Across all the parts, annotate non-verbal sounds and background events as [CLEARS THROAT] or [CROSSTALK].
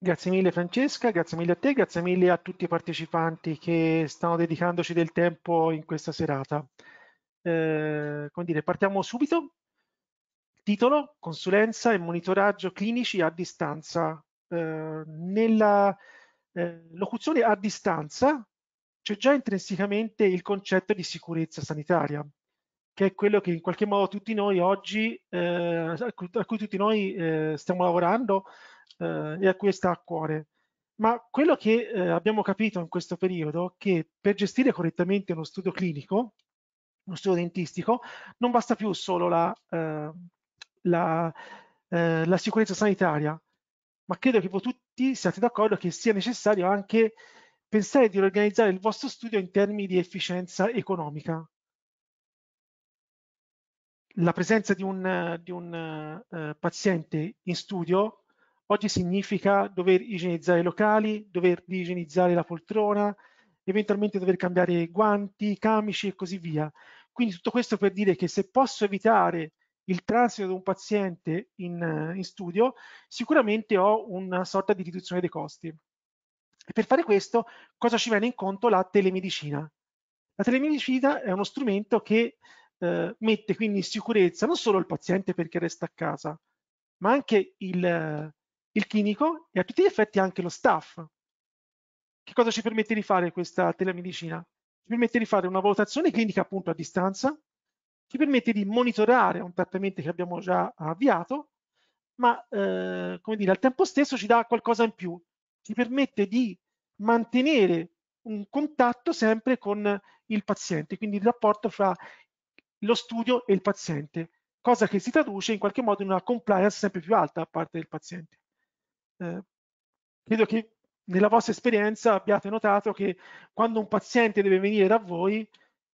Grazie mille Francesca, grazie mille a te, grazie mille a tutti i partecipanti che stanno dedicandoci del tempo in questa serata. Eh, come dire, partiamo subito. Titolo, consulenza e monitoraggio clinici a distanza. Eh, nella eh, locuzione a distanza c'è già intrinsecamente il concetto di sicurezza sanitaria, che è quello che in qualche modo tutti noi oggi, eh, a cui, a cui tutti noi eh, stiamo lavorando, eh, e a cui sta a cuore. Ma quello che eh, abbiamo capito in questo periodo è che per gestire correttamente uno studio clinico, uno studio dentistico, non basta più solo la, eh, la, eh, la sicurezza sanitaria, ma credo che voi tutti siate d'accordo che sia necessario anche pensare di organizzare il vostro studio in termini di efficienza economica. La presenza di un, di un uh, paziente in studio Oggi significa dover igienizzare i locali, dover igienizzare la poltrona, eventualmente dover cambiare guanti, camici e così via. Quindi tutto questo per dire che se posso evitare il transito di un paziente in, in studio, sicuramente ho una sorta di riduzione dei costi. E per fare questo, cosa ci viene in conto? La telemedicina. La telemedicina è uno strumento che eh, mette quindi in sicurezza non solo il paziente perché resta a casa, ma anche il, il clinico e a tutti gli effetti anche lo staff. Che cosa ci permette di fare questa telemedicina? Ci permette di fare una valutazione clinica appunto a distanza, ci permette di monitorare un trattamento che abbiamo già avviato, ma eh, come dire, al tempo stesso ci dà qualcosa in più, ci permette di mantenere un contatto sempre con il paziente, quindi il rapporto fra lo studio e il paziente, cosa che si traduce in qualche modo in una compliance sempre più alta da parte del paziente. Eh, credo che nella vostra esperienza abbiate notato che quando un paziente deve venire da voi,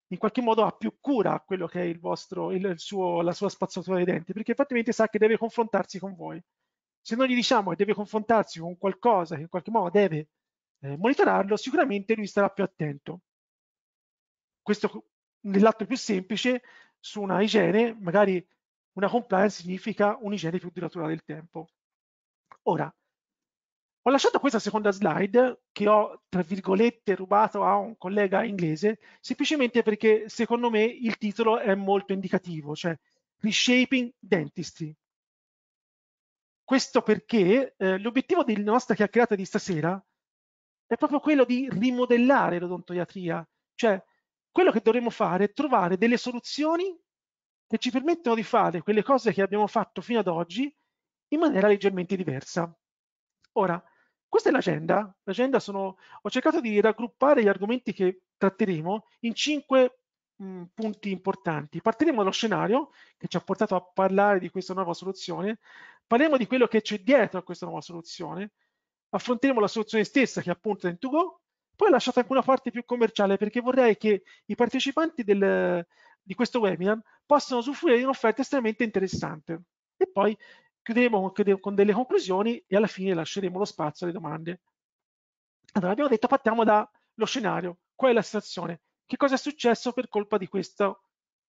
in qualche modo ha più cura a quello che è il vostro, il suo, la sua spazzatura dei denti, perché effettivamente sa che deve confrontarsi con voi. Se noi gli diciamo che deve confrontarsi con qualcosa che in qualche modo deve eh, monitorarlo, sicuramente lui starà più attento. Questo nell'atto più semplice su una igiene, magari una compliance significa un'igiene più duratura del tempo. Ora, ho lasciato questa seconda slide che ho, tra virgolette, rubato a un collega inglese, semplicemente perché secondo me il titolo è molto indicativo, cioè Reshaping Dentistry. Questo perché eh, l'obiettivo della nostra chiacchierata di stasera è proprio quello di rimodellare l'odontoiatria, cioè quello che dovremmo fare è trovare delle soluzioni che ci permettono di fare quelle cose che abbiamo fatto fino ad oggi in maniera leggermente diversa. Ora, questa è l'agenda. l'agenda sono, ho cercato di raggruppare gli argomenti che tratteremo in cinque mh, punti importanti. Partiremo dallo scenario che ci ha portato a parlare di questa nuova soluzione, parliamo di quello che c'è dietro a questa nuova soluzione, affronteremo la soluzione stessa che è appunto in to go, poi ho lasciato anche una parte più commerciale perché vorrei che i partecipanti del, di questo webinar possano usufruire di un'offerta estremamente interessante. E poi chiuderemo con delle conclusioni e alla fine lasceremo lo spazio alle domande. Allora, abbiamo detto, partiamo dallo scenario. Qual è la situazione? Che cosa è successo per colpa di questo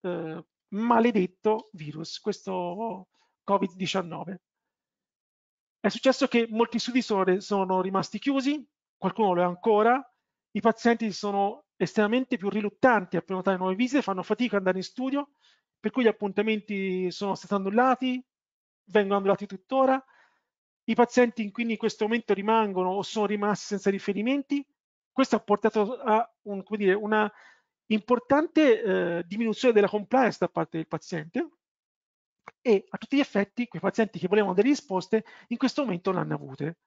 eh, maledetto virus, questo Covid-19? È successo che molti studi sono rimasti chiusi, qualcuno lo è ancora, i pazienti sono estremamente più riluttanti a prenotare nuove visite, fanno fatica ad andare in studio, per cui gli appuntamenti sono stati annullati, vengono annullati tuttora, i pazienti quindi in questo momento rimangono o sono rimasti senza riferimenti, questo ha portato a un, dire, una importante eh, diminuzione della compliance da parte del paziente e a tutti gli effetti quei pazienti che volevano delle risposte in questo momento non hanno avute.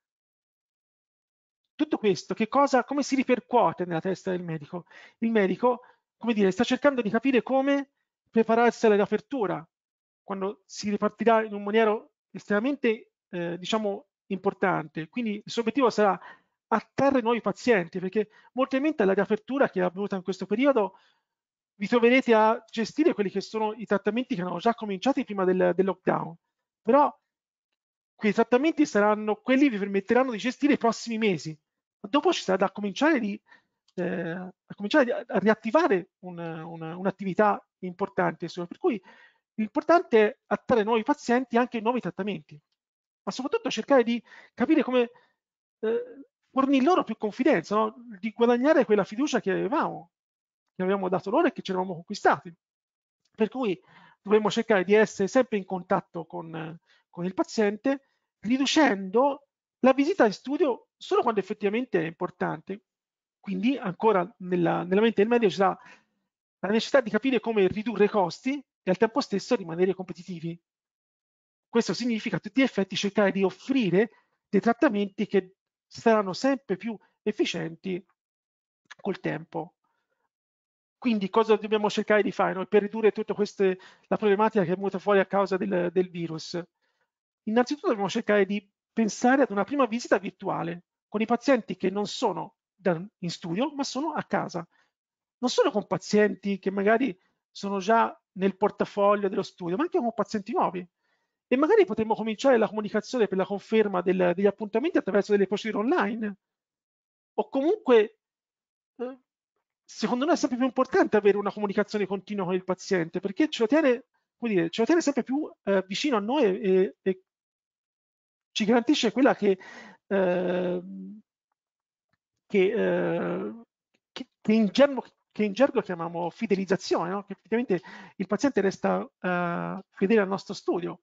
Tutto questo cosa, come si ripercuote nella testa del medico? Il medico come dire, sta cercando di capire come prepararsi all'apertura, quando si ripartirà in un maniero estremamente eh, diciamo, importante. Quindi il suo obiettivo sarà attrarre nuovi pazienti, perché molto in mente alla riapertura che è avvenuta in questo periodo vi troverete a gestire quelli che sono i trattamenti che erano già cominciati prima del, del lockdown, però quei trattamenti saranno quelli che vi permetteranno di gestire i prossimi mesi. Dopo ci sarà da cominciare, di, eh, a, cominciare a riattivare un'attività un, un importante, per cui L'importante è attrarre nuovi pazienti e anche nuovi trattamenti, ma soprattutto cercare di capire come eh, fornire loro più confidenza, no? di guadagnare quella fiducia che avevamo, che avevamo dato loro e che ci eravamo conquistati. Per cui dovremmo cercare di essere sempre in contatto con, con il paziente, riducendo la visita in studio solo quando effettivamente è importante. Quindi ancora nella, nella mente del medico ci sarà la necessità di capire come ridurre i costi e al tempo stesso rimanere competitivi. Questo significa a tutti gli effetti cercare di offrire dei trattamenti che saranno sempre più efficienti col tempo. Quindi cosa dobbiamo cercare di fare noi per ridurre tutta questa, la problematica che è venuta fuori a causa del, del virus? Innanzitutto dobbiamo cercare di pensare ad una prima visita virtuale con i pazienti che non sono da, in studio ma sono a casa. Non solo con pazienti che magari sono già nel portafoglio dello studio, ma anche con pazienti nuovi. E magari potremmo cominciare la comunicazione per la conferma del, degli appuntamenti attraverso delle procedure online. O comunque, eh, secondo me è sempre più importante avere una comunicazione continua con il paziente, perché ce lo tiene, dire, ce lo tiene sempre più eh, vicino a noi e, e, ci garantisce quella che... Eh, che, eh, che, che, in germo, che in gergo chiamiamo fidelizzazione, no? che effettivamente il paziente resta uh, fedele al nostro studio.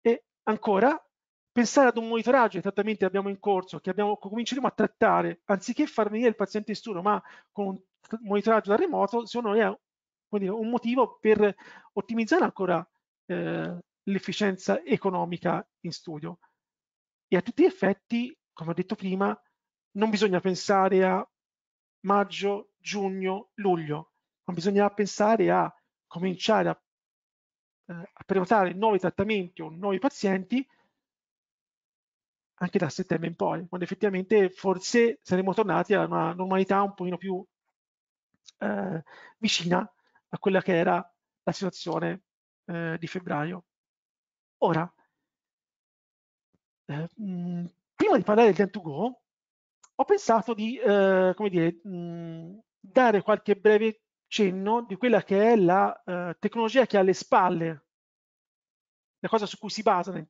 E ancora, pensare ad un monitoraggio dei trattamenti che abbiamo in corso, che, abbiamo, cominceremo a trattare, anziché far venire il paziente in studio, ma con un monitoraggio da remoto, secondo me è dire, un motivo per ottimizzare ancora eh, l'efficienza economica in studio. E a tutti gli effetti, come ho detto prima, non bisogna pensare a maggio giugno, luglio, ma bisognerà pensare a cominciare a, eh, a prenotare nuovi trattamenti o nuovi pazienti anche da settembre in poi, quando effettivamente forse saremo tornati a una normalità un pochino più eh, vicina a quella che era la situazione eh, di febbraio. Ora, eh, mh, mm, prima di parlare del Ten2Go, ho pensato di, eh, come dire, mh, mm, dare qualche breve cenno di quella che è la eh, tecnologia che ha alle spalle, la cosa su cui si basa rent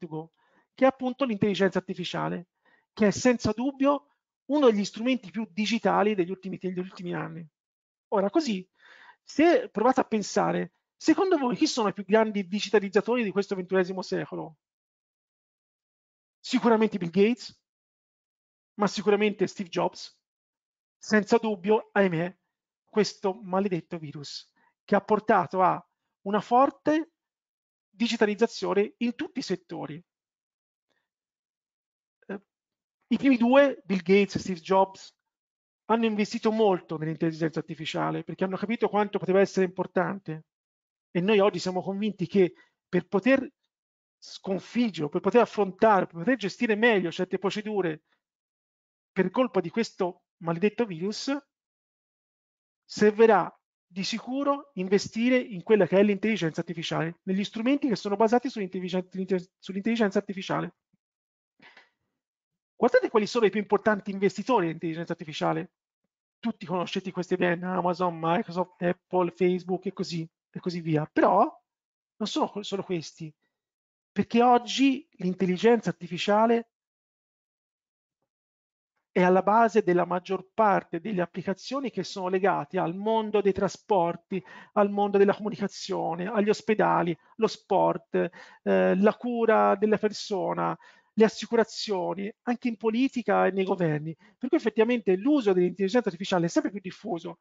che è appunto l'intelligenza artificiale, che è senza dubbio uno degli strumenti più digitali degli ultimi, degli ultimi anni. Ora, così, se provate a pensare, secondo voi chi sono i più grandi digitalizzatori di questo ventunesimo secolo? Sicuramente Bill Gates, ma sicuramente Steve Jobs, senza dubbio, ahimè, questo maledetto virus che ha portato a una forte digitalizzazione in tutti i settori. Eh, I primi due, Bill Gates e Steve Jobs, hanno investito molto nell'intelligenza artificiale perché hanno capito quanto poteva essere importante e noi oggi siamo convinti che per poter sconfiggere, per poter affrontare, per poter gestire meglio certe procedure per colpa di questo maledetto virus, servirà di sicuro investire in quella che è l'intelligenza artificiale, negli strumenti che sono basati sull'intelligenza artificiale. Guardate quali sono i più importanti investitori in intelligenza artificiale. Tutti conoscete queste bene, Amazon, Microsoft, Apple, Facebook e così, e così via. Però non sono solo questi, perché oggi l'intelligenza artificiale è alla base della maggior parte delle applicazioni che sono legate al mondo dei trasporti, al mondo della comunicazione, agli ospedali, lo sport, eh, la cura della persona, le assicurazioni, anche in politica e nei governi. Per cui effettivamente l'uso dell'intelligenza artificiale è sempre più diffuso.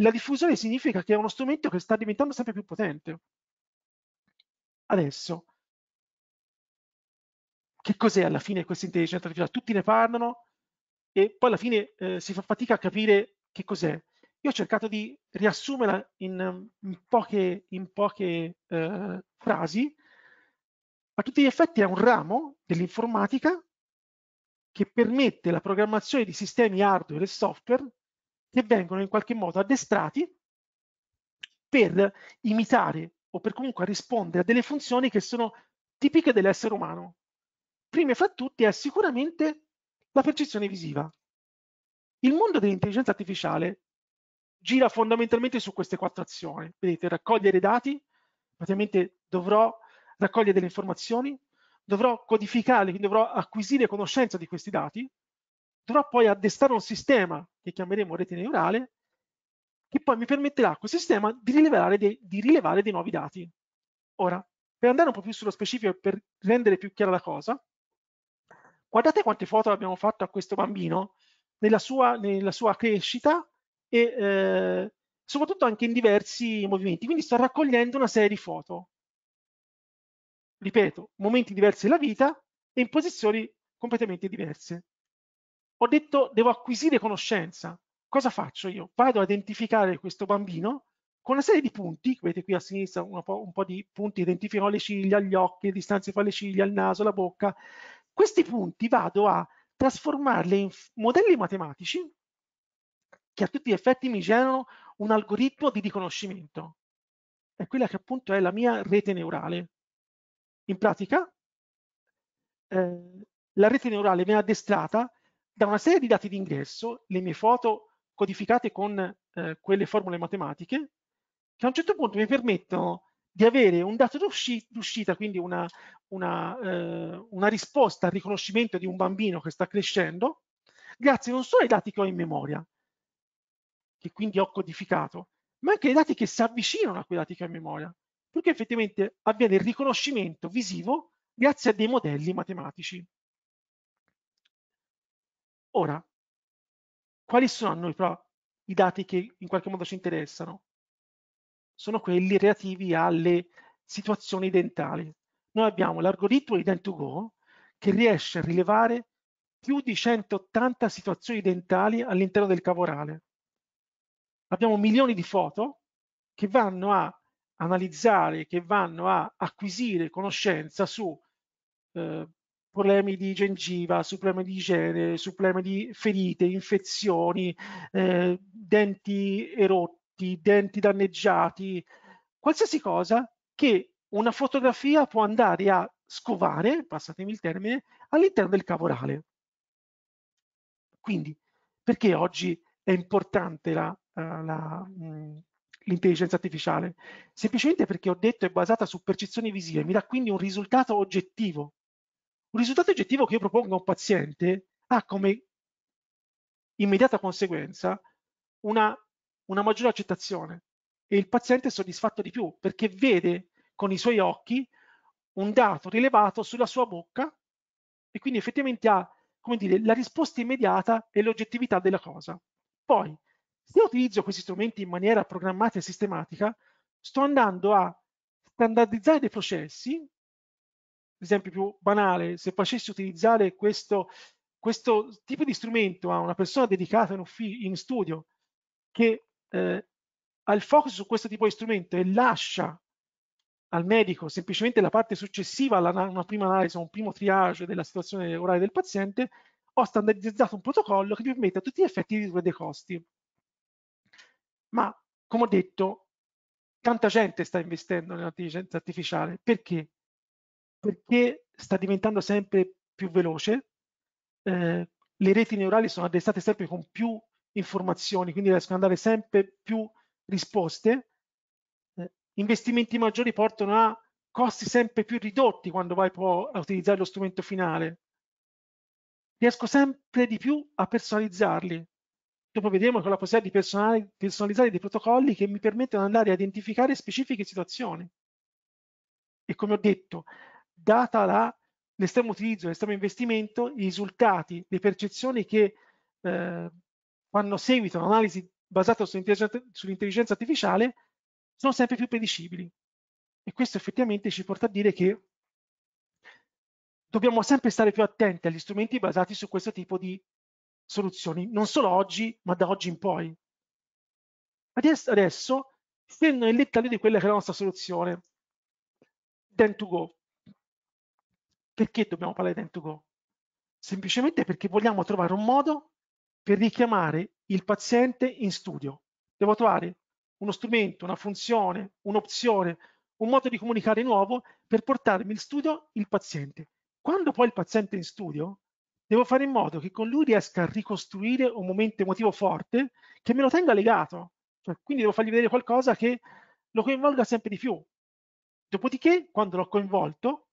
La diffusione significa che è uno strumento che sta diventando sempre più potente. Adesso, che cos'è alla fine questa intelligenza artificiale? Tutti ne parlano, e poi alla fine eh, si fa fatica a capire che cos'è. Io ho cercato di riassumerla in, mm, in poche, in poche eh, frasi. A tutti gli effetti è un ramo dell'informatica che permette la programmazione di sistemi hardware e software che vengono in qualche modo addestrati per imitare o per comunque rispondere a delle funzioni che sono tipiche dell'essere umano. Prime fra tutte è sicuramente la percezione visiva. Il mondo dell'intelligenza artificiale gira fondamentalmente su queste quattro azioni. Vedete, raccogliere dati, praticamente dovrò raccogliere delle informazioni, dovrò codificarle, quindi dovrò acquisire conoscenza di questi dati, dovrò poi addestrare un sistema che chiameremo rete neurale, che poi mi permetterà a quel sistema di rilevare, dei, di rilevare dei nuovi dati. Ora, per andare un po' più sullo specifico e per rendere più chiara la cosa, Guardate quante foto abbiamo fatto a questo bambino nella sua, nella sua crescita e eh, soprattutto anche in diversi movimenti. Quindi sto raccogliendo una serie di foto. Ripeto, momenti diversi della vita e in posizioni completamente diverse. Ho detto devo acquisire conoscenza. Cosa faccio io? Vado a identificare questo bambino con una serie di punti, vedete qui a sinistra un po', un po', di punti, identificano le ciglia, gli occhi, le distanze fra le ciglia, il naso, la bocca, questi punti vado a trasformarli in modelli matematici che a tutti gli effetti mi generano un algoritmo di riconoscimento. È quella che appunto è la mia rete neurale. In pratica, eh, la rete neurale viene addestrata da una serie di dati di ingresso, le mie foto codificate con eh, quelle formule matematiche, che a un certo punto mi permettono di avere un dato d'uscita, quindi una, una, eh, una, risposta al riconoscimento di un bambino che sta crescendo, grazie non solo ai dati che ho in memoria, che quindi ho codificato, ma anche ai dati che si avvicinano a quei dati che ho in memoria, perché effettivamente avviene il riconoscimento visivo grazie a dei modelli matematici. Ora, quali sono a noi però i dati che in qualche modo ci interessano? sono quelli relativi alle situazioni dentali. Noi abbiamo l'algoritmo di Dent2Go che riesce a rilevare più di 180 situazioni dentali all'interno del cavorale. Abbiamo milioni di foto che vanno a analizzare, che vanno a acquisire conoscenza su eh, problemi di gengiva, su problemi di igiene, su problemi di ferite, infezioni, eh, denti erotti frutti, denti danneggiati, qualsiasi cosa che una fotografia può andare a scovare, passatemi il termine, all'interno del cavo orale. Quindi, perché oggi è importante eh, mm, l'intelligenza artificiale? Semplicemente perché ho detto è basata su percezioni visive, mi dà quindi un risultato oggettivo. Un risultato oggettivo che io propongo a un paziente ha come immediata conseguenza una una maggiore accettazione e il paziente è soddisfatto di più perché vede con i suoi occhi un dato rilevato sulla sua bocca e quindi effettivamente ha come dire, la risposta immediata e l'oggettività della cosa. Poi, se utilizzo questi strumenti in maniera programmata e sistematica, sto andando a standardizzare dei processi, esempio più banale, se facessi utilizzare questo, questo tipo di strumento a una persona dedicata in, in studio che eh, ha il focus su questo tipo di strumento e lascia al medico semplicemente la parte successiva alla una prima analisi, un primo triage della situazione orale del paziente, ho standardizzato un protocollo che mi permette a tutti gli effetti di ridurre dei costi. Ma, come ho detto, tanta gente sta investendo nell'intelligenza artificiale. Perché? Perché sta diventando sempre più veloce, eh, le reti neurali sono addestrate sempre con più informazioni, quindi riescono a dare sempre più risposte. Eh, investimenti maggiori portano a costi sempre più ridotti quando vai a utilizzare lo strumento finale. Riesco sempre di più a personalizzarli. Dopo vedremo con la possibilità di personalizzare dei protocolli che mi permettono di andare a identificare specifiche situazioni. E come ho detto, data la l'estremo utilizzo, l'estremo investimento, i risultati, le percezioni che eh, quando seguitano un'analisi basata sull'intelligenza artificiale, sono sempre più predicibili. E questo effettivamente ci porta a dire che dobbiamo sempre stare più attenti agli strumenti basati su questo tipo di soluzioni, non solo oggi, ma da oggi in poi. Adesso, adesso scendo nel dettaglio di quella che è la nostra soluzione, Dent2Go. Perché dobbiamo parlare di Dent2Go? Semplicemente perché vogliamo trovare un modo per richiamare il paziente in studio. Devo trovare uno strumento, una funzione, un'opzione, un modo di comunicare nuovo per portarmi in studio il paziente. Quando poi il paziente è in studio, devo fare in modo che con lui riesca a ricostruire un momento emotivo forte che me lo tenga legato. Cioè, quindi devo fargli vedere qualcosa che lo coinvolga sempre di più. Dopodiché, quando l'ho coinvolto,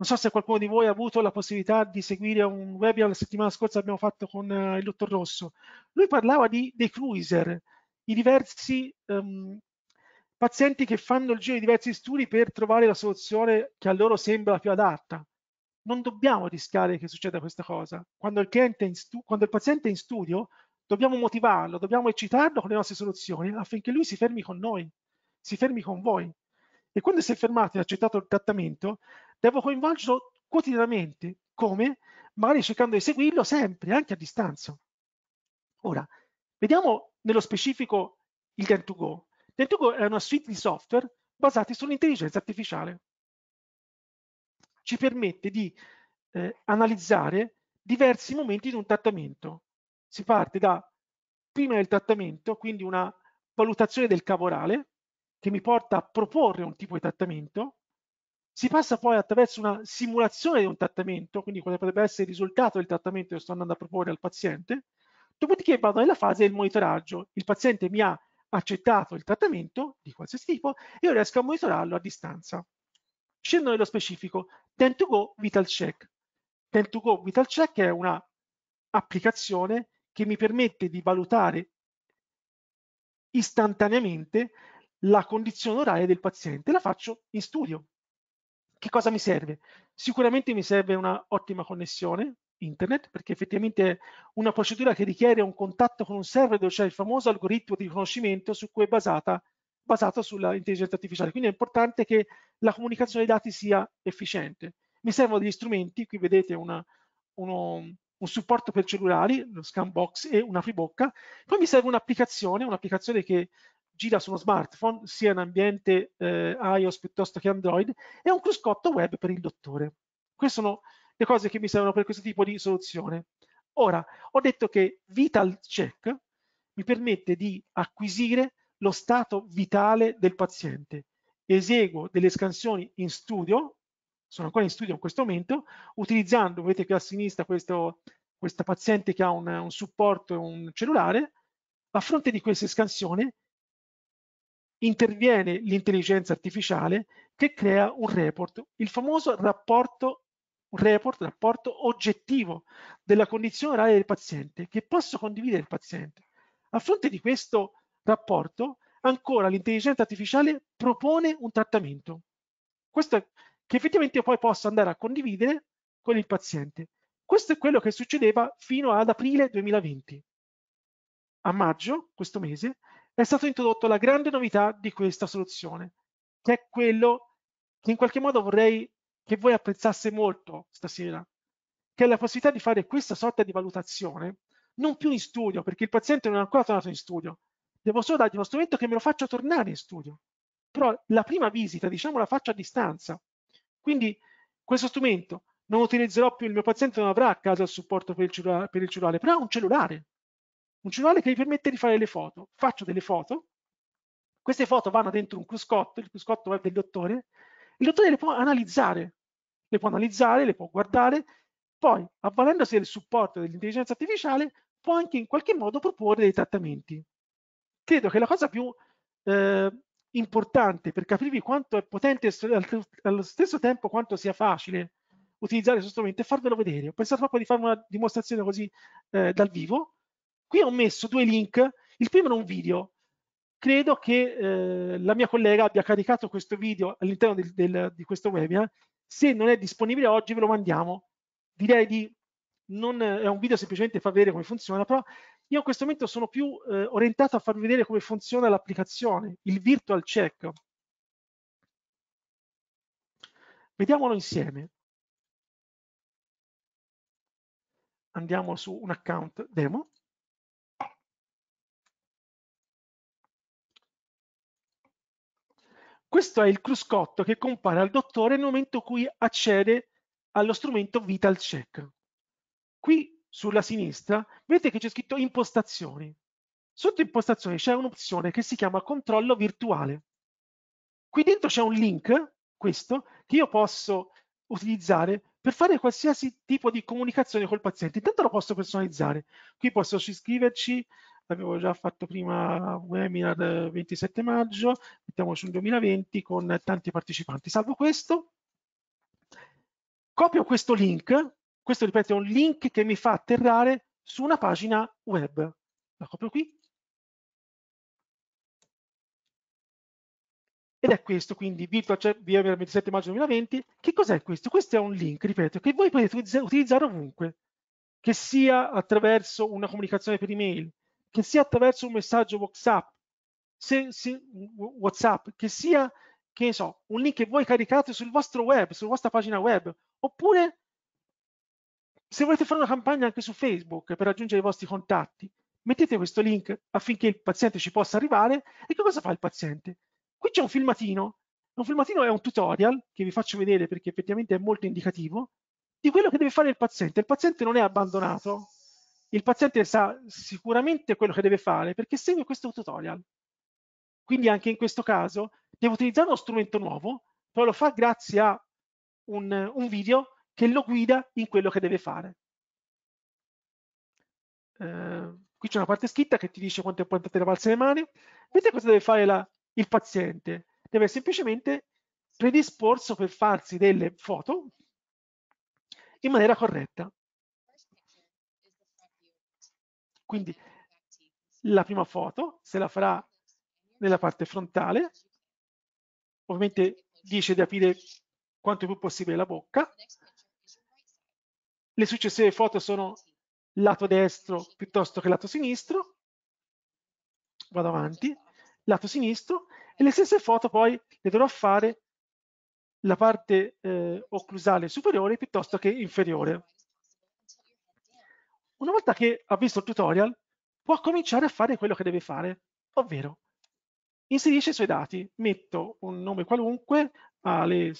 non so se qualcuno di voi ha avuto la possibilità di seguire un webinar la settimana scorsa che abbiamo fatto con eh, il dottor Rosso. Lui parlava di, dei cruiser, i diversi um, pazienti che fanno il giro di diversi studi per trovare la soluzione che a loro sembra più adatta. Non dobbiamo rischiare che succeda questa cosa. Quando il, quando il paziente è in studio, dobbiamo motivarlo, dobbiamo eccitarlo con le nostre soluzioni affinché lui si fermi con noi, si fermi con voi. E quando si è fermato e ha accettato il trattamento, devo coinvolgerlo quotidianamente. Come? Magari cercando di seguirlo sempre, anche a distanza. Ora, vediamo nello specifico il Dent2Go. Dent2Go è una suite di software basati sull'intelligenza artificiale. Ci permette di eh, analizzare diversi momenti di un trattamento. Si parte da prima del trattamento, quindi una valutazione del caporale che mi porta a proporre un tipo di trattamento, si passa poi attraverso una simulazione di un trattamento, quindi quale potrebbe essere il risultato del trattamento che sto andando a proporre al paziente, dopodiché vado nella fase del monitoraggio. Il paziente mi ha accettato il trattamento di qualsiasi tipo e io riesco a monitorarlo a distanza. Scendo nello specifico, Ten2Go Vital Check. Ten2Go Vital Check è un'applicazione che mi permette di valutare istantaneamente la condizione orale del paziente. La faccio in studio, che cosa mi serve? Sicuramente mi serve una ottima connessione internet, perché effettivamente è una procedura che richiede un contatto con un server dove c'è il famoso algoritmo di riconoscimento su cui è basata, basato sull'intelligenza artificiale. Quindi è importante che la comunicazione dei dati sia efficiente. Mi servono degli strumenti, qui vedete una, uno, un supporto per cellulari, lo box e una fribocca. Poi mi serve un'applicazione, un'applicazione che gira su uno smartphone, sia in ambiente eh, iOS piuttosto che Android, e un cruscotto web per il dottore. Queste sono le cose che mi servono per questo tipo di soluzione. Ora, ho detto che Vital Check mi permette di acquisire lo stato vitale del paziente. Eseguo delle scansioni in studio, sono ancora in studio in questo momento, utilizzando, vedete qui a sinistra, questo, questa paziente che ha un, un supporto e un cellulare, a fronte di questa scansione interviene l'intelligenza artificiale che crea un report, il famoso rapporto, report, rapporto oggettivo della condizione orale del paziente che posso condividere il paziente. A fronte di questo rapporto, ancora l'intelligenza artificiale propone un trattamento. Questo è, che effettivamente io poi posso andare a condividere con il paziente. Questo è quello che succedeva fino ad aprile 2020. A maggio, questo mese, è stata introdotta la grande novità di questa soluzione, che è quello che in qualche modo vorrei che voi apprezzasse molto stasera, che è la possibilità di fare questa sorta di valutazione, non più in studio, perché il paziente non è ancora tornato in studio, devo solo dargli uno strumento che me lo faccia tornare in studio, però la prima visita, diciamo, la faccio a distanza. Quindi questo strumento non utilizzerò più, il mio paziente non avrà a casa il supporto per il cellulare, per il cellulare però ha un cellulare, un cellulare che mi permette di fare le foto. Faccio delle foto, queste foto vanno dentro un cruscotto, il cruscotto web del dottore, il dottore le può analizzare, le può analizzare, le può guardare, poi avvalendosi del supporto dell'intelligenza artificiale può anche in qualche modo proporre dei trattamenti. Credo che la cosa più eh, importante per capirvi quanto è potente e allo stesso tempo quanto sia facile utilizzare questo strumento è farvelo vedere. Ho pensato proprio di fare una dimostrazione così eh, dal vivo, Qui ho messo due link, il primo era un video, credo che eh, la mia collega abbia caricato questo video all'interno del, del, di questo webinar, se non è disponibile oggi ve lo mandiamo, direi di, non, è un video semplicemente fa vedere come funziona, però io in questo momento sono più eh, orientato a farvi vedere come funziona l'applicazione, il virtual check. Vediamolo insieme. Andiamo su un account demo. Questo è il cruscotto che compare al dottore nel momento in cui accede allo strumento Vital Check. Qui sulla sinistra vedete che c'è scritto impostazioni. Sotto impostazioni c'è un'opzione che si chiama controllo virtuale. Qui dentro c'è un link, questo, che io posso utilizzare per fare qualsiasi tipo di comunicazione col paziente. Intanto lo posso personalizzare. Qui posso iscriverci, avevo già fatto prima webinar 27 eh, maggio, mettiamoci un 2020 con tanti partecipanti. Salvo questo, copio questo link, questo ripeto è un link che mi fa atterrare su una pagina web. La copio qui. Ed è questo, quindi Virtual cioè, VMware 27 maggio 2020. Che cos'è questo? Questo è un link, ripeto, che voi potete utilizzare ovunque, che sia attraverso una comunicazione per email, che sia attraverso un messaggio WhatsApp, se, se, WhatsApp che sia che so, un link che voi caricate sul vostro web, sulla vostra pagina web, oppure se volete fare una campagna anche su Facebook per raggiungere i vostri contatti, mettete questo link affinché il paziente ci possa arrivare e che cosa fa il paziente? Qui c'è un filmatino, un filmatino è un tutorial che vi faccio vedere perché effettivamente è molto indicativo di quello che deve fare il paziente. Il paziente non è abbandonato, il paziente sa sicuramente quello che deve fare perché segue questo tutorial. Quindi anche in questo caso devo utilizzare uno strumento nuovo, però lo fa grazie a un, un video che lo guida in quello che deve fare. Eh, qui c'è una parte scritta che ti dice quanto è importante lavarsi le mani. Vedete cosa deve fare la, il paziente? Deve semplicemente predisporsi per farsi delle foto in maniera corretta. Quindi la prima foto se la farà nella parte frontale, ovviamente dice di aprire quanto più possibile la bocca. Le successive foto sono lato destro piuttosto che lato sinistro. Vado avanti, lato sinistro e le stesse foto poi le dovrò fare la parte eh, occlusale superiore piuttosto che inferiore. Una volta che ha visto il tutorial, può cominciare a fare quello che deve fare, ovvero inserisce i suoi dati, metto un nome qualunque, Ale...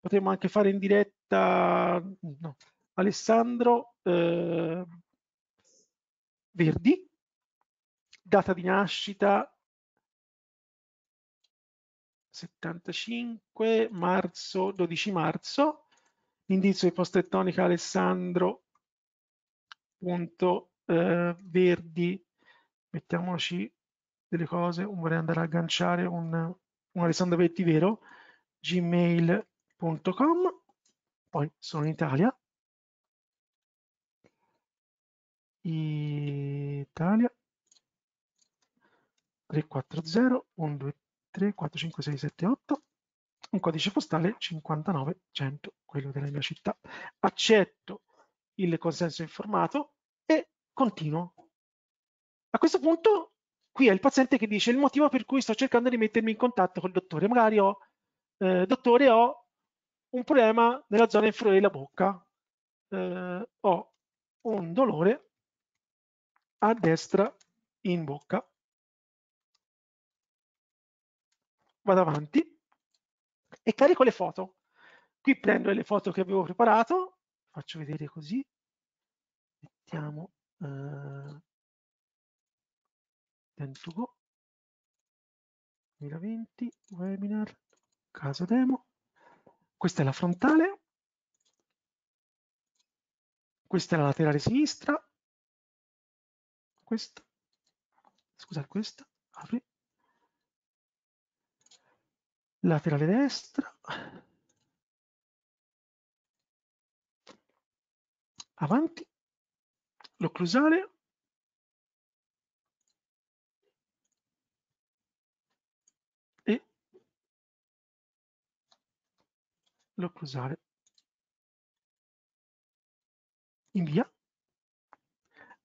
potremmo anche fare in diretta no, Alessandro eh, Verdi, data di nascita 75 marzo, 12 marzo, indizio di post elettronica Alessandro punto eh, verdi, mettiamoci delle cose, vorrei andare a agganciare un, un Alessandro vero gmail.com, poi sono in Italia, Italia 340 123 45678 un codice postale 5900 quello della mia città accetto il consenso informato e continuo. A questo punto qui è il paziente che dice il motivo per cui sto cercando di mettermi in contatto col dottore, magari ho, eh, dottore ho un problema nella zona inferiore della bocca, eh, ho un dolore a destra in bocca. Vado avanti e carico le foto. Qui prendo le foto che avevo preparato, faccio vedere così. Mettiamo eh, Dentugo 2020 webinar casa demo. Questa è la frontale. Questa è la laterale sinistra. Questa. Scusate, questa. Apri. Laterale destra avanti, l'occlusale, e l'occlusale. via.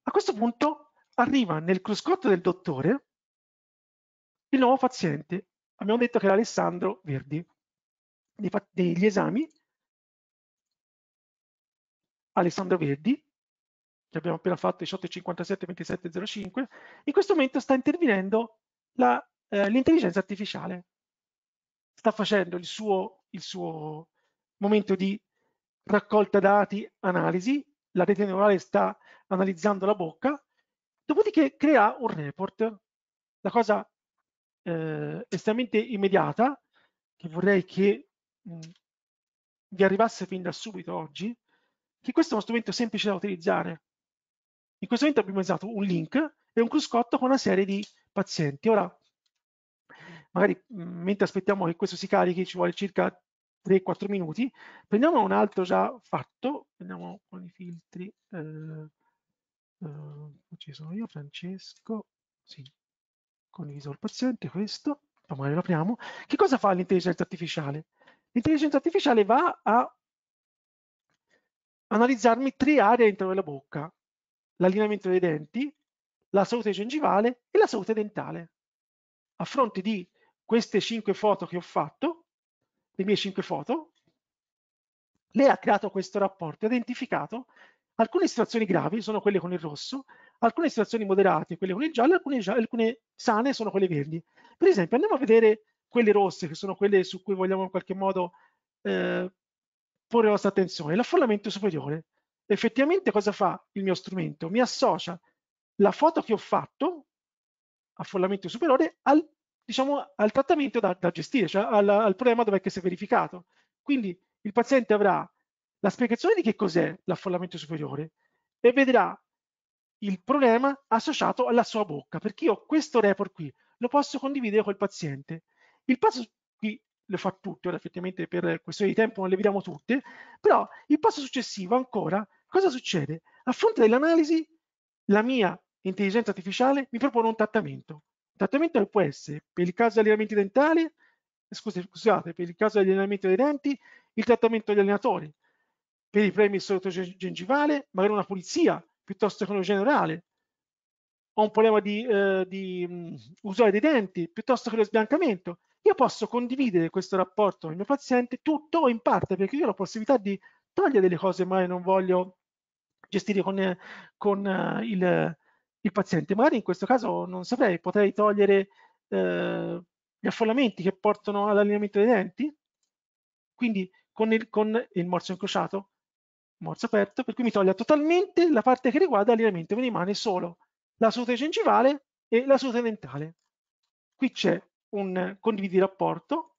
A questo punto arriva nel cruscotto del dottore il nuovo paziente. Abbiamo detto che era Alessandro Verdi. Degli esami Alessandro Verdi, che abbiamo appena fatto 18572705, in questo momento sta intervenendo eh, l'intelligenza eh, artificiale. Sta facendo il suo, il suo momento di raccolta dati, analisi, la rete neurale sta analizzando la bocca, dopodiché crea un report. La cosa eh, estremamente immediata, che vorrei che mh, vi arrivasse fin da subito oggi, che questo è uno strumento semplice da utilizzare. In questo momento abbiamo usato un link e un cruscotto con una serie di pazienti. Ora, magari mm, mentre aspettiamo che questo si carichi ci vuole circa 3-4 minuti, prendiamo un altro già fatto, prendiamo con i filtri, eh, eh, ci sono io, Francesco, sì, condiviso il paziente, questo, poi magari lo apriamo. Che cosa fa l'intelligenza artificiale? L'intelligenza artificiale va a analizzarmi tre aree dentro della bocca, l'allineamento dei denti, la salute gengivale e la salute dentale. A fronte di queste cinque foto che ho fatto, le mie cinque foto, lei ha creato questo rapporto, ha identificato alcune situazioni gravi, sono quelle con il rosso, alcune situazioni moderate, quelle con il giallo, alcune, alcune sane sono quelle verdi. Per esempio, andiamo a vedere quelle rosse, che sono quelle su cui vogliamo in qualche modo eh, porre la nostra attenzione. L'affollamento superiore effettivamente cosa fa il mio strumento? Mi associa la foto che ho fatto, affollamento superiore, al, diciamo, al trattamento da, da gestire, cioè al, al, problema dove è che si è verificato. Quindi il paziente avrà la spiegazione di che cos'è l'affollamento superiore e vedrà il problema associato alla sua bocca, perché io questo report qui lo posso condividere col paziente. Il, passo le fa tutte, effettivamente per questione di tempo non le vediamo tutte, però il passo successivo ancora, cosa succede? A fronte dell'analisi, la mia intelligenza artificiale mi propone un trattamento. Il trattamento che può essere, per il caso degli allenamenti dentali, scusate, scusate, per il caso degli allenamenti dei denti, il trattamento degli allenatori, per i premi sottogengivale, magari una pulizia, piuttosto che uno generale, ho un problema di, eh, di mm, usare dei denti, piuttosto che lo sbiancamento io posso condividere questo rapporto con il mio paziente tutto o in parte, perché io ho la possibilità di togliere delle cose magari non voglio gestire con, eh, con eh, il, il, paziente. Magari in questo caso non saprei, potrei togliere eh, gli affollamenti che portano all'allineamento dei denti, quindi con il, con il morso incrociato, morso aperto, per cui mi toglie totalmente la parte che riguarda l'allineamento, mi rimane solo la salute gengivale e la salute dentale. Qui c'è un condividi rapporto,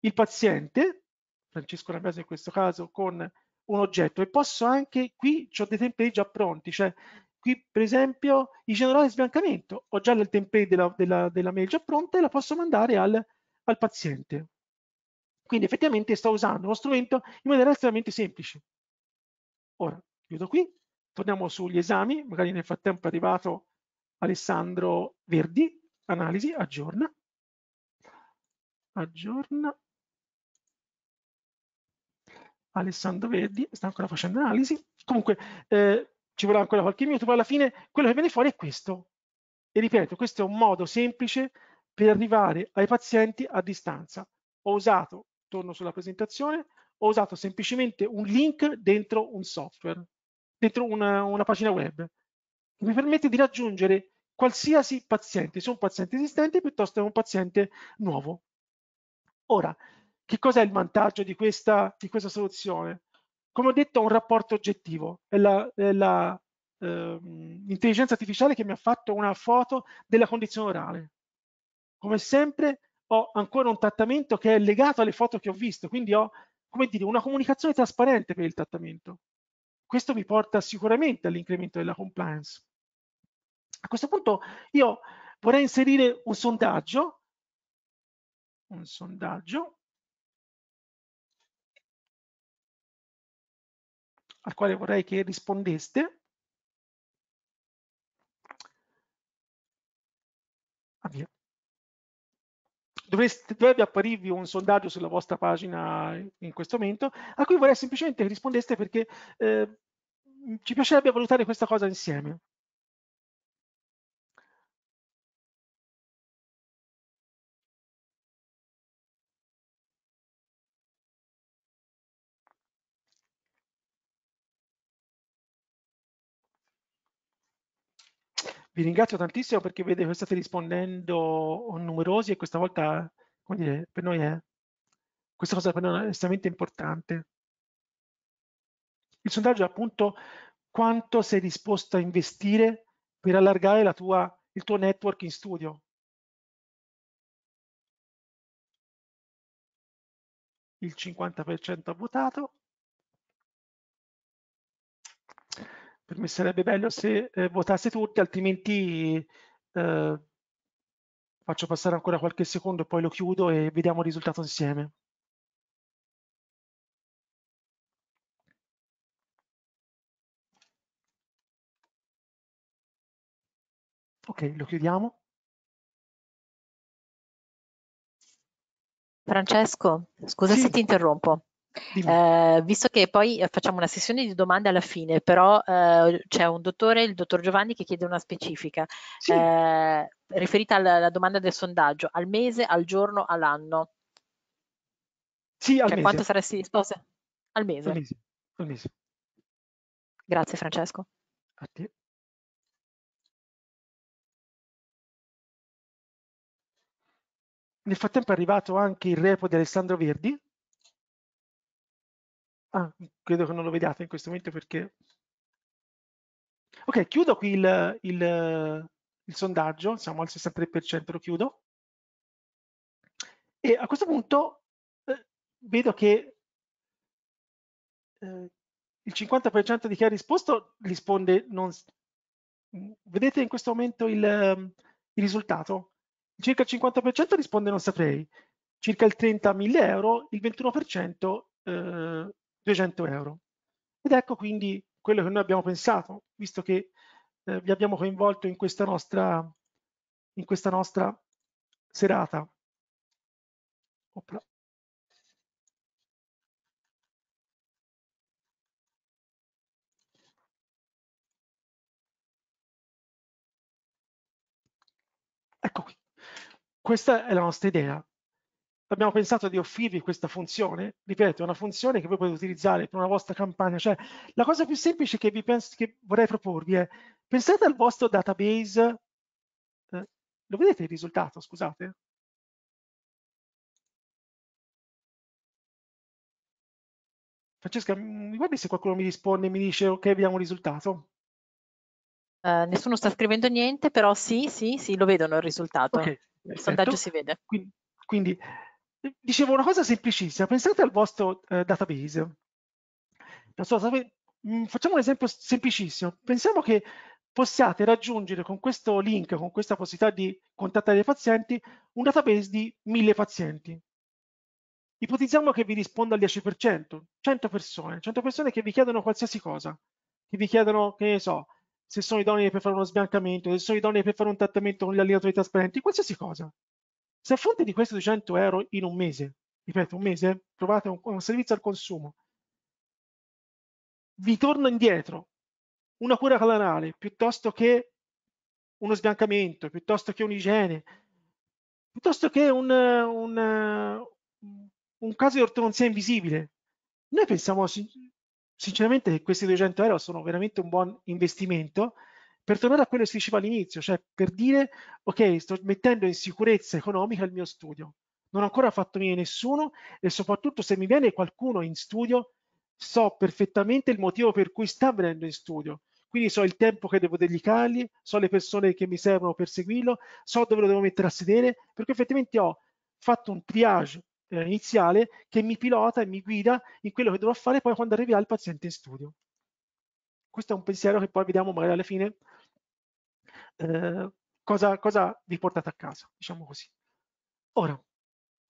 il paziente, Francesco Rambiaso in questo caso, con un oggetto e posso anche, qui ho dei template già pronti, cioè qui per esempio il generale sbiancamento, ho già il template della, della, della mail già pronta e la posso mandare al, al paziente. Quindi effettivamente sto usando uno strumento in maniera estremamente semplice. Ora, chiudo qui, torniamo sugli esami, magari nel frattempo è arrivato Alessandro Verdi, analisi, aggiorna aggiorna. Alessandro Verdi sta ancora facendo analisi. Comunque eh, ci vorrà ancora qualche minuto, ma alla fine quello che viene fuori è questo. E ripeto, questo è un modo semplice per arrivare ai pazienti a distanza. Ho usato, torno sulla presentazione, ho usato semplicemente un link dentro un software, dentro una, una pagina web, che mi permette di raggiungere qualsiasi paziente, se un paziente esistente piuttosto che un paziente nuovo. Ora, che cos'è il vantaggio di questa, di questa soluzione? Come ho detto, un rapporto oggettivo, è l'intelligenza ehm, eh, artificiale che mi ha fatto una foto della condizione orale. Come sempre ho ancora un trattamento che è legato alle foto che ho visto, quindi ho come dire, una comunicazione trasparente per il trattamento. Questo mi porta sicuramente all'incremento della compliance. A questo punto io vorrei inserire un sondaggio un sondaggio al quale vorrei che rispondeste. Avvia. Ah, Dovreste, dovrebbe apparirvi un sondaggio sulla vostra pagina in questo momento, a cui vorrei semplicemente che rispondeste perché eh, ci piacerebbe valutare questa cosa insieme. Vi ringrazio tantissimo perché vedo che state rispondendo numerosi e questa volta, come dire, per noi è questa cosa per noi è estremamente importante. Il sondaggio è appunto quanto sei disposto a investire per allargare la tua, il tuo network in studio. Il 50% ha votato, Per me sarebbe bello se eh, votasse tutti, altrimenti eh, faccio passare ancora qualche secondo, e poi lo chiudo e vediamo il risultato insieme. Ok, lo chiudiamo. Francesco, scusa sì. se ti interrompo. Eh, visto che poi eh, facciamo una sessione di domande alla fine, però eh, c'è un dottore, il dottor Giovanni, che chiede una specifica sì. eh, riferita alla, alla, domanda del sondaggio, al mese, al giorno, all'anno. Sì, al cioè, mese. Quanto saresti disposta? Al mese. Al mese. Al mese. Grazie Francesco. A te. Nel frattempo è arrivato anche il repo di Alessandro Verdi, Ah, credo che non lo vediate in questo momento perché... Ok, chiudo qui il, il, il sondaggio, siamo al 63%, lo chiudo. E a questo punto eh, vedo che eh, il 50% di chi ha risposto risponde non... Mm, vedete in questo momento il, mm, il risultato? Circa il 50% risponde non saprei, circa il 30 1000 euro, il 21% eh, 200 euro. Ed ecco quindi quello che noi abbiamo pensato, visto che eh, vi abbiamo coinvolto in questa nostra, in questa nostra serata. Opla. Ecco qui. Questa è la nostra idea abbiamo pensato di offrirvi questa funzione, ripeto, è una funzione che voi potete utilizzare per una vostra campagna, cioè la cosa più semplice che, vi penso, che vorrei proporvi è pensate al vostro database, eh, lo vedete il risultato, scusate? Francesca, mm, mi guardi se qualcuno mi risponde e mi dice ok, abbiamo il risultato? Uh, nessuno sta scrivendo niente, però sì, sì, sì, lo vedono il risultato. Okay, il sondaggio si vede. Quindi, quindi dicevo una cosa semplicissima, pensate al vostro eh, database. So, mm, facciamo un esempio semplicissimo. Pensiamo che possiate raggiungere con questo link, con questa possibilità di contattare i pazienti, un database di mille pazienti. Ipotizziamo che vi risponda al 10%, 100 persone, 100 persone che vi chiedono qualsiasi cosa, che vi chiedono, che ne so, se sono idonei per fare uno sbiancamento, se sono idonei per fare un trattamento con gli allenatori trasparenti, qualsiasi cosa. Se a fronte di questi 200 euro in un mese, ripeto un mese, trovate un, un servizio al consumo, vi torna indietro una cura calanale piuttosto che uno sbiancamento, piuttosto che un'igiene, piuttosto che un, un, un caso di ortodonzia invisibile. Noi pensiamo sinceramente che questi 200 euro sono veramente un buon investimento per tornare a quello che si diceva all'inizio, cioè per dire, ok, sto mettendo in sicurezza economica il mio studio, non ho ancora fatto venire nessuno e soprattutto se mi viene qualcuno in studio, so perfettamente il motivo per cui sta venendo in studio, quindi so il tempo che devo dedicargli, so le persone che mi servono per seguirlo, so dove lo devo mettere a sedere, perché effettivamente ho fatto un triage eh, iniziale che mi pilota e mi guida in quello che dovrò fare poi quando arriverà il paziente in studio. Questo è un pensiero che poi vediamo magari alla fine eh, cosa, cosa, vi portate a casa, diciamo così. Ora,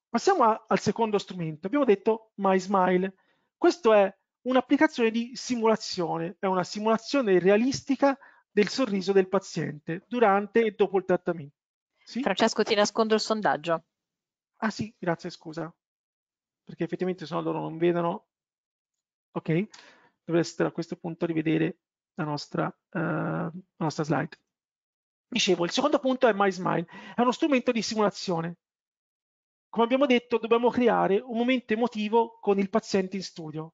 passiamo a, al secondo strumento. Abbiamo detto MySmile. Questo è un'applicazione di simulazione, è una simulazione realistica del sorriso del paziente durante e dopo il trattamento. Sì? Francesco, ti nascondo il sondaggio. Ah sì, grazie, scusa, perché effettivamente se no loro non vedono. Ok, dovreste a questo punto rivedere la nostra, eh, la nostra slide. Dicevo, il secondo punto è MySmile, è uno strumento di simulazione. Come abbiamo detto, dobbiamo creare un momento emotivo con il paziente in studio.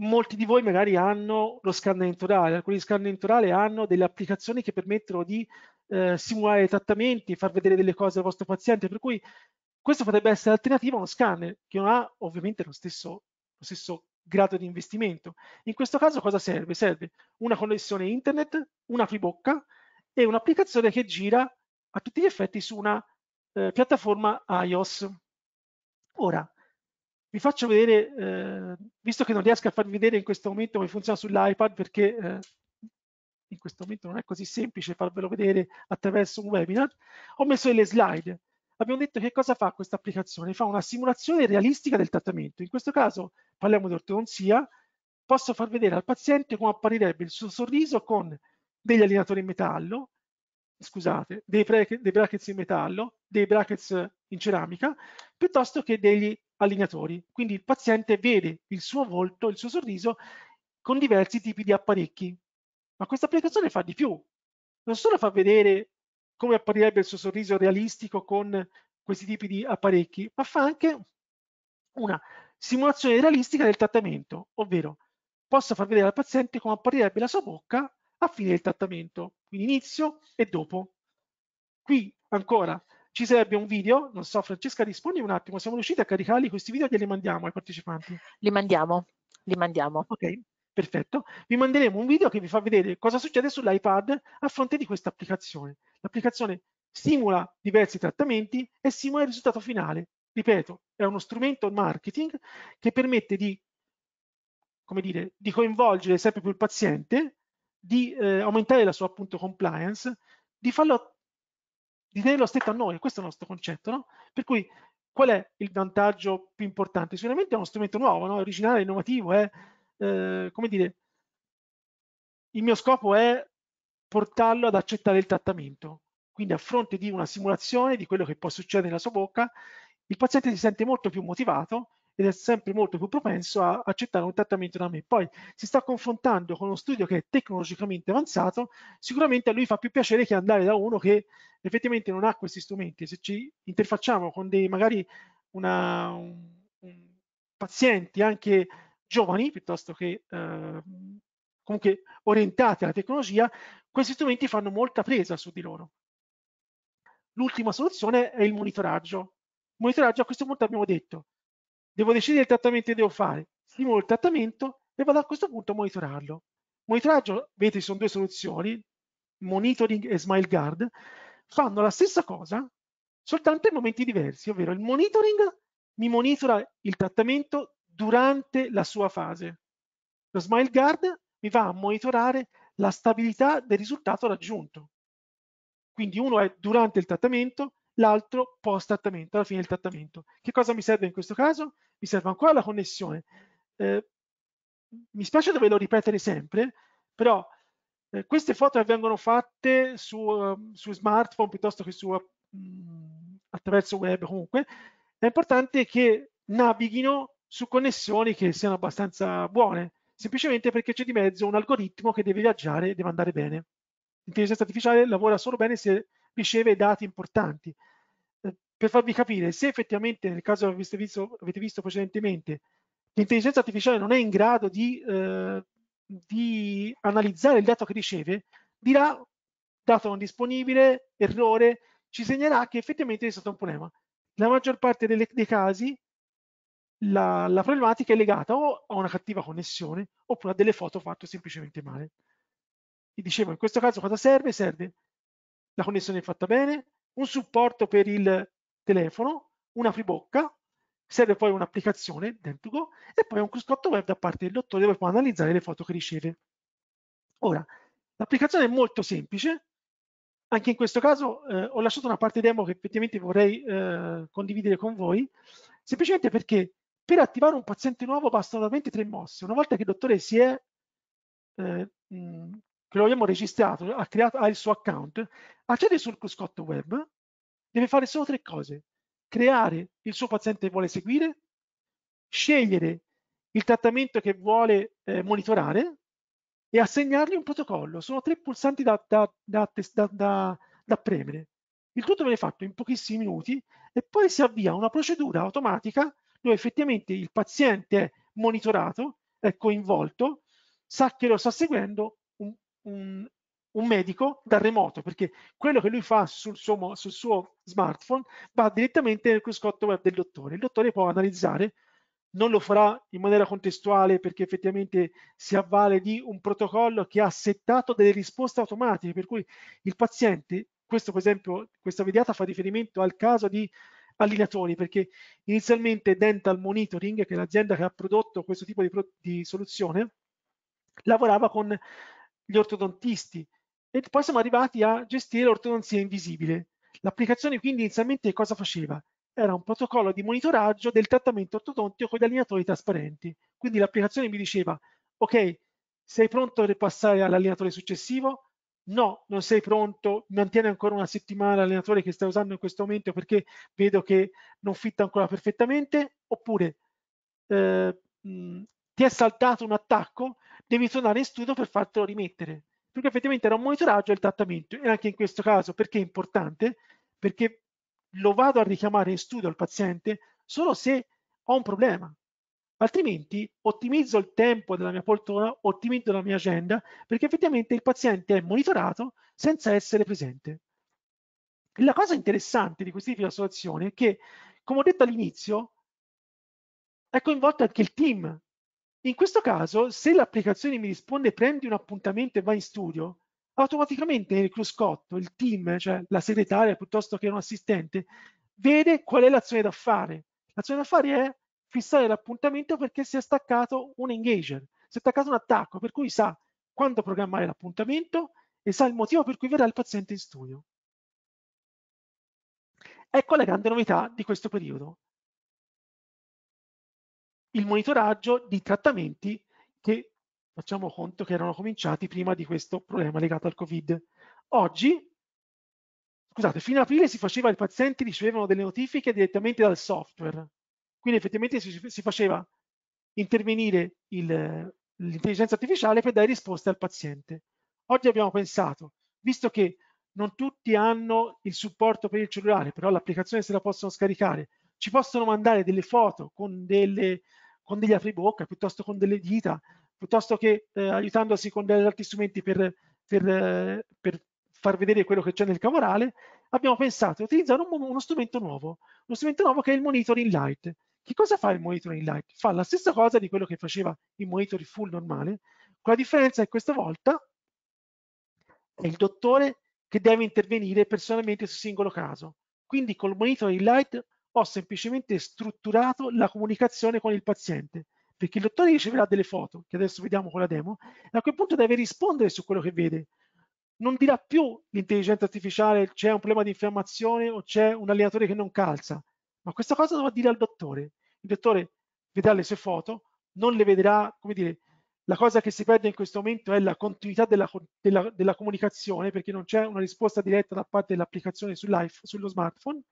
Molti di voi magari hanno lo scanner entorale, alcuni scanner entorale hanno delle applicazioni che permettono di eh, simulare trattamenti, far vedere delle cose al vostro paziente, per cui questo potrebbe essere alternativa a uno scanner che non ha ovviamente lo stesso, lo stesso grado di investimento. In questo caso cosa serve? Serve una connessione internet, una fibocca e un'applicazione che gira a tutti gli effetti su una eh, piattaforma iOS. Ora, vi faccio vedere, eh, visto che non riesco a farvi vedere in questo momento come funziona sull'iPad, perché eh, in questo momento non è così semplice farvelo vedere attraverso un webinar, ho messo delle slide. Abbiamo detto che cosa fa questa applicazione? Fa una simulazione realistica del trattamento. In questo caso parliamo di ortodonzia, posso far vedere al paziente come apparirebbe il suo sorriso con degli alienatori in metallo, scusate, dei, dei brackets in metallo, dei brackets in ceramica, piuttosto che degli allineatori. Quindi il paziente vede il suo volto, il suo sorriso, con diversi tipi di apparecchi. Ma questa applicazione fa di più. Non solo fa vedere come apparirebbe il suo sorriso realistico con questi tipi di apparecchi, ma fa anche una simulazione realistica del trattamento, ovvero possa far vedere al paziente come apparirebbe la sua bocca a fine del trattamento, quindi inizio e dopo. Qui ancora ci sarebbe un video, non so Francesca rispondi un attimo, siamo riusciti a caricarli questi video che li mandiamo ai partecipanti? Li mandiamo, li mandiamo. Ok, perfetto. Vi manderemo un video che vi fa vedere cosa succede sull'iPad a fronte di questa applicazione. L'applicazione simula diversi trattamenti e simula il risultato finale, ripeto, è uno strumento marketing che permette di, come dire, di coinvolgere sempre più il paziente, di eh, aumentare la sua appunto compliance, di farlo di tenerlo stretto a noi, questo è il nostro concetto, no? Per cui qual è il vantaggio più importante? Sicuramente è uno strumento nuovo, no? originale, innovativo, è, eh, come dire, il mio scopo è portarlo ad accettare il trattamento, quindi a fronte di una simulazione di quello che può succedere nella sua bocca, il paziente si sente molto più motivato ed è sempre molto più propenso a accettare un trattamento da me. Poi si sta confrontando con uno studio che è tecnologicamente avanzato, sicuramente a lui fa più piacere che andare da uno che effettivamente non ha questi strumenti. Se ci interfacciamo con dei magari una, un, un, pazienti anche giovani, piuttosto che eh, comunque orientati alla tecnologia, questi strumenti fanno molta presa su di loro. L'ultima soluzione è il monitoraggio, monitoraggio a questo punto abbiamo detto devo decidere il trattamento che devo fare, stimolo il trattamento e vado a questo punto a monitorarlo. Monitoraggio, vedete ci sono due soluzioni, monitoring e smile guard, fanno la stessa cosa soltanto in momenti diversi, ovvero il monitoring mi monitora il trattamento durante la sua fase. Lo smile guard mi va a monitorare la stabilità del risultato raggiunto. Quindi uno è durante il trattamento, l'altro post trattamento, alla fine del trattamento. Che cosa mi serve in questo caso? Mi serve ancora la connessione. Eh, mi spiace doverlo ripetere sempre, però eh, queste foto che vengono fatte su, uh, su smartphone piuttosto che su, uh, attraverso web comunque, è importante che navighino su connessioni che siano abbastanza buone, semplicemente perché c'è di mezzo un algoritmo che deve viaggiare e deve andare bene. L'intelligenza artificiale lavora solo bene se riceve dati importanti per farvi capire se effettivamente nel caso avete visto, avete visto precedentemente l'intelligenza artificiale non è in grado di, eh, di analizzare il dato che riceve, dirà dato non disponibile, errore, ci segnerà che effettivamente è stato un problema. La maggior parte delle, dei casi la, la, problematica è legata o a una cattiva connessione oppure a delle foto fatte semplicemente male. E dicevo, in questo caso cosa serve? Serve la connessione fatta bene, un supporto per il telefono, una FreeBocca, serve poi un'applicazione, dentro e poi un cruscotto web da parte del dottore dove può analizzare le foto che riceve. Ora, l'applicazione è molto semplice, anche in questo caso eh, ho lasciato una parte demo che effettivamente vorrei eh, condividere con voi, semplicemente perché per attivare un paziente nuovo bastano solamente tre mosse. Una volta che il dottore si è, eh, mh, che lo abbiamo registrato, ha, creato, ha il suo account, accede sul cruscotto web, deve fare solo tre cose. Creare il suo paziente che vuole seguire, scegliere il trattamento che vuole eh, monitorare e assegnargli un protocollo. Sono tre pulsanti da, da, da, da premere. Il tutto viene fatto in pochissimi minuti e poi si avvia una procedura automatica dove effettivamente il paziente è monitorato, è coinvolto, sa che lo sta seguendo un, un, un medico dal remoto, perché quello che lui fa sul suo, sul suo smartphone va direttamente nel cruscotto web del dottore. Il dottore può analizzare, non lo farà in maniera contestuale perché effettivamente si avvale di un protocollo che ha settato delle risposte automatiche, per cui il paziente, questo per esempio, questa videata fa riferimento al caso di allineatori, perché inizialmente Dental Monitoring, che è l'azienda che ha prodotto questo tipo di, di soluzione, lavorava con gli ortodontisti, e poi siamo arrivati a gestire l'ortodonzia invisibile. L'applicazione quindi inizialmente cosa faceva? Era un protocollo di monitoraggio del trattamento ortodontico con gli allenatori trasparenti. Quindi l'applicazione mi diceva, ok, sei pronto per passare all'allenatore successivo? No, non sei pronto, mantieni ancora una settimana l'allenatore che stai usando in questo momento perché vedo che non fitta ancora perfettamente, oppure eh, mh, ti è saltato un attacco, devi tornare in studio per fartelo rimettere perché effettivamente era un monitoraggio e il trattamento. E anche in questo caso perché è importante? Perché lo vado a richiamare in studio al paziente solo se ho un problema. Altrimenti ottimizzo il tempo della mia poltrona, ottimizzo la mia agenda, perché effettivamente il paziente è monitorato senza essere presente. E la cosa interessante di questo tipo di situazione è che, come ho detto all'inizio, è coinvolto anche il team in questo caso, se l'applicazione mi risponde prendi un appuntamento e vai in studio, automaticamente il cruscotto, il team, cioè la segretaria piuttosto che un assistente, vede qual è l'azione da fare. L'azione da fare è fissare l'appuntamento perché si è staccato un engager, si è staccato un attacco, per cui sa quando programmare l'appuntamento e sa il motivo per cui verrà il paziente in studio. Ecco la grande novità di questo periodo il monitoraggio di trattamenti che facciamo conto che erano cominciati prima di questo problema legato al Covid. Oggi, scusate, fino ad aprile si faceva, i pazienti ricevevano delle notifiche direttamente dal software, quindi effettivamente si, si faceva intervenire l'intelligenza artificiale per dare risposte al paziente. Oggi abbiamo pensato, visto che non tutti hanno il supporto per il cellulare, però l'applicazione se la possono scaricare, ci possono mandare delle foto con, delle, con degli apribocca, piuttosto con delle dita, piuttosto che eh, aiutandosi con degli altri strumenti per, per, per far vedere quello che c'è nel cavorale, abbiamo pensato di utilizzare un, uno strumento nuovo, uno strumento nuovo che è il monitoring light. Che cosa fa il monitoring light? Fa la stessa cosa di quello che faceva il monitoring full normale, con la differenza che questa volta è il dottore che deve intervenire personalmente sul singolo caso. Quindi col monitoring light ho semplicemente strutturato la comunicazione con il paziente, perché il dottore riceverà delle foto, che adesso vediamo con la demo, e a quel punto deve rispondere su quello che vede. Non dirà più l'intelligenza artificiale c'è un problema di infiammazione o c'è un allenatore che non calza, ma questa cosa dovrà dire al dottore. Il dottore vedrà le sue foto, non le vedrà, come dire, la cosa che si perde in questo momento è la continuità della, della, della comunicazione perché non c'è una risposta diretta da parte dell'applicazione sullo smartphone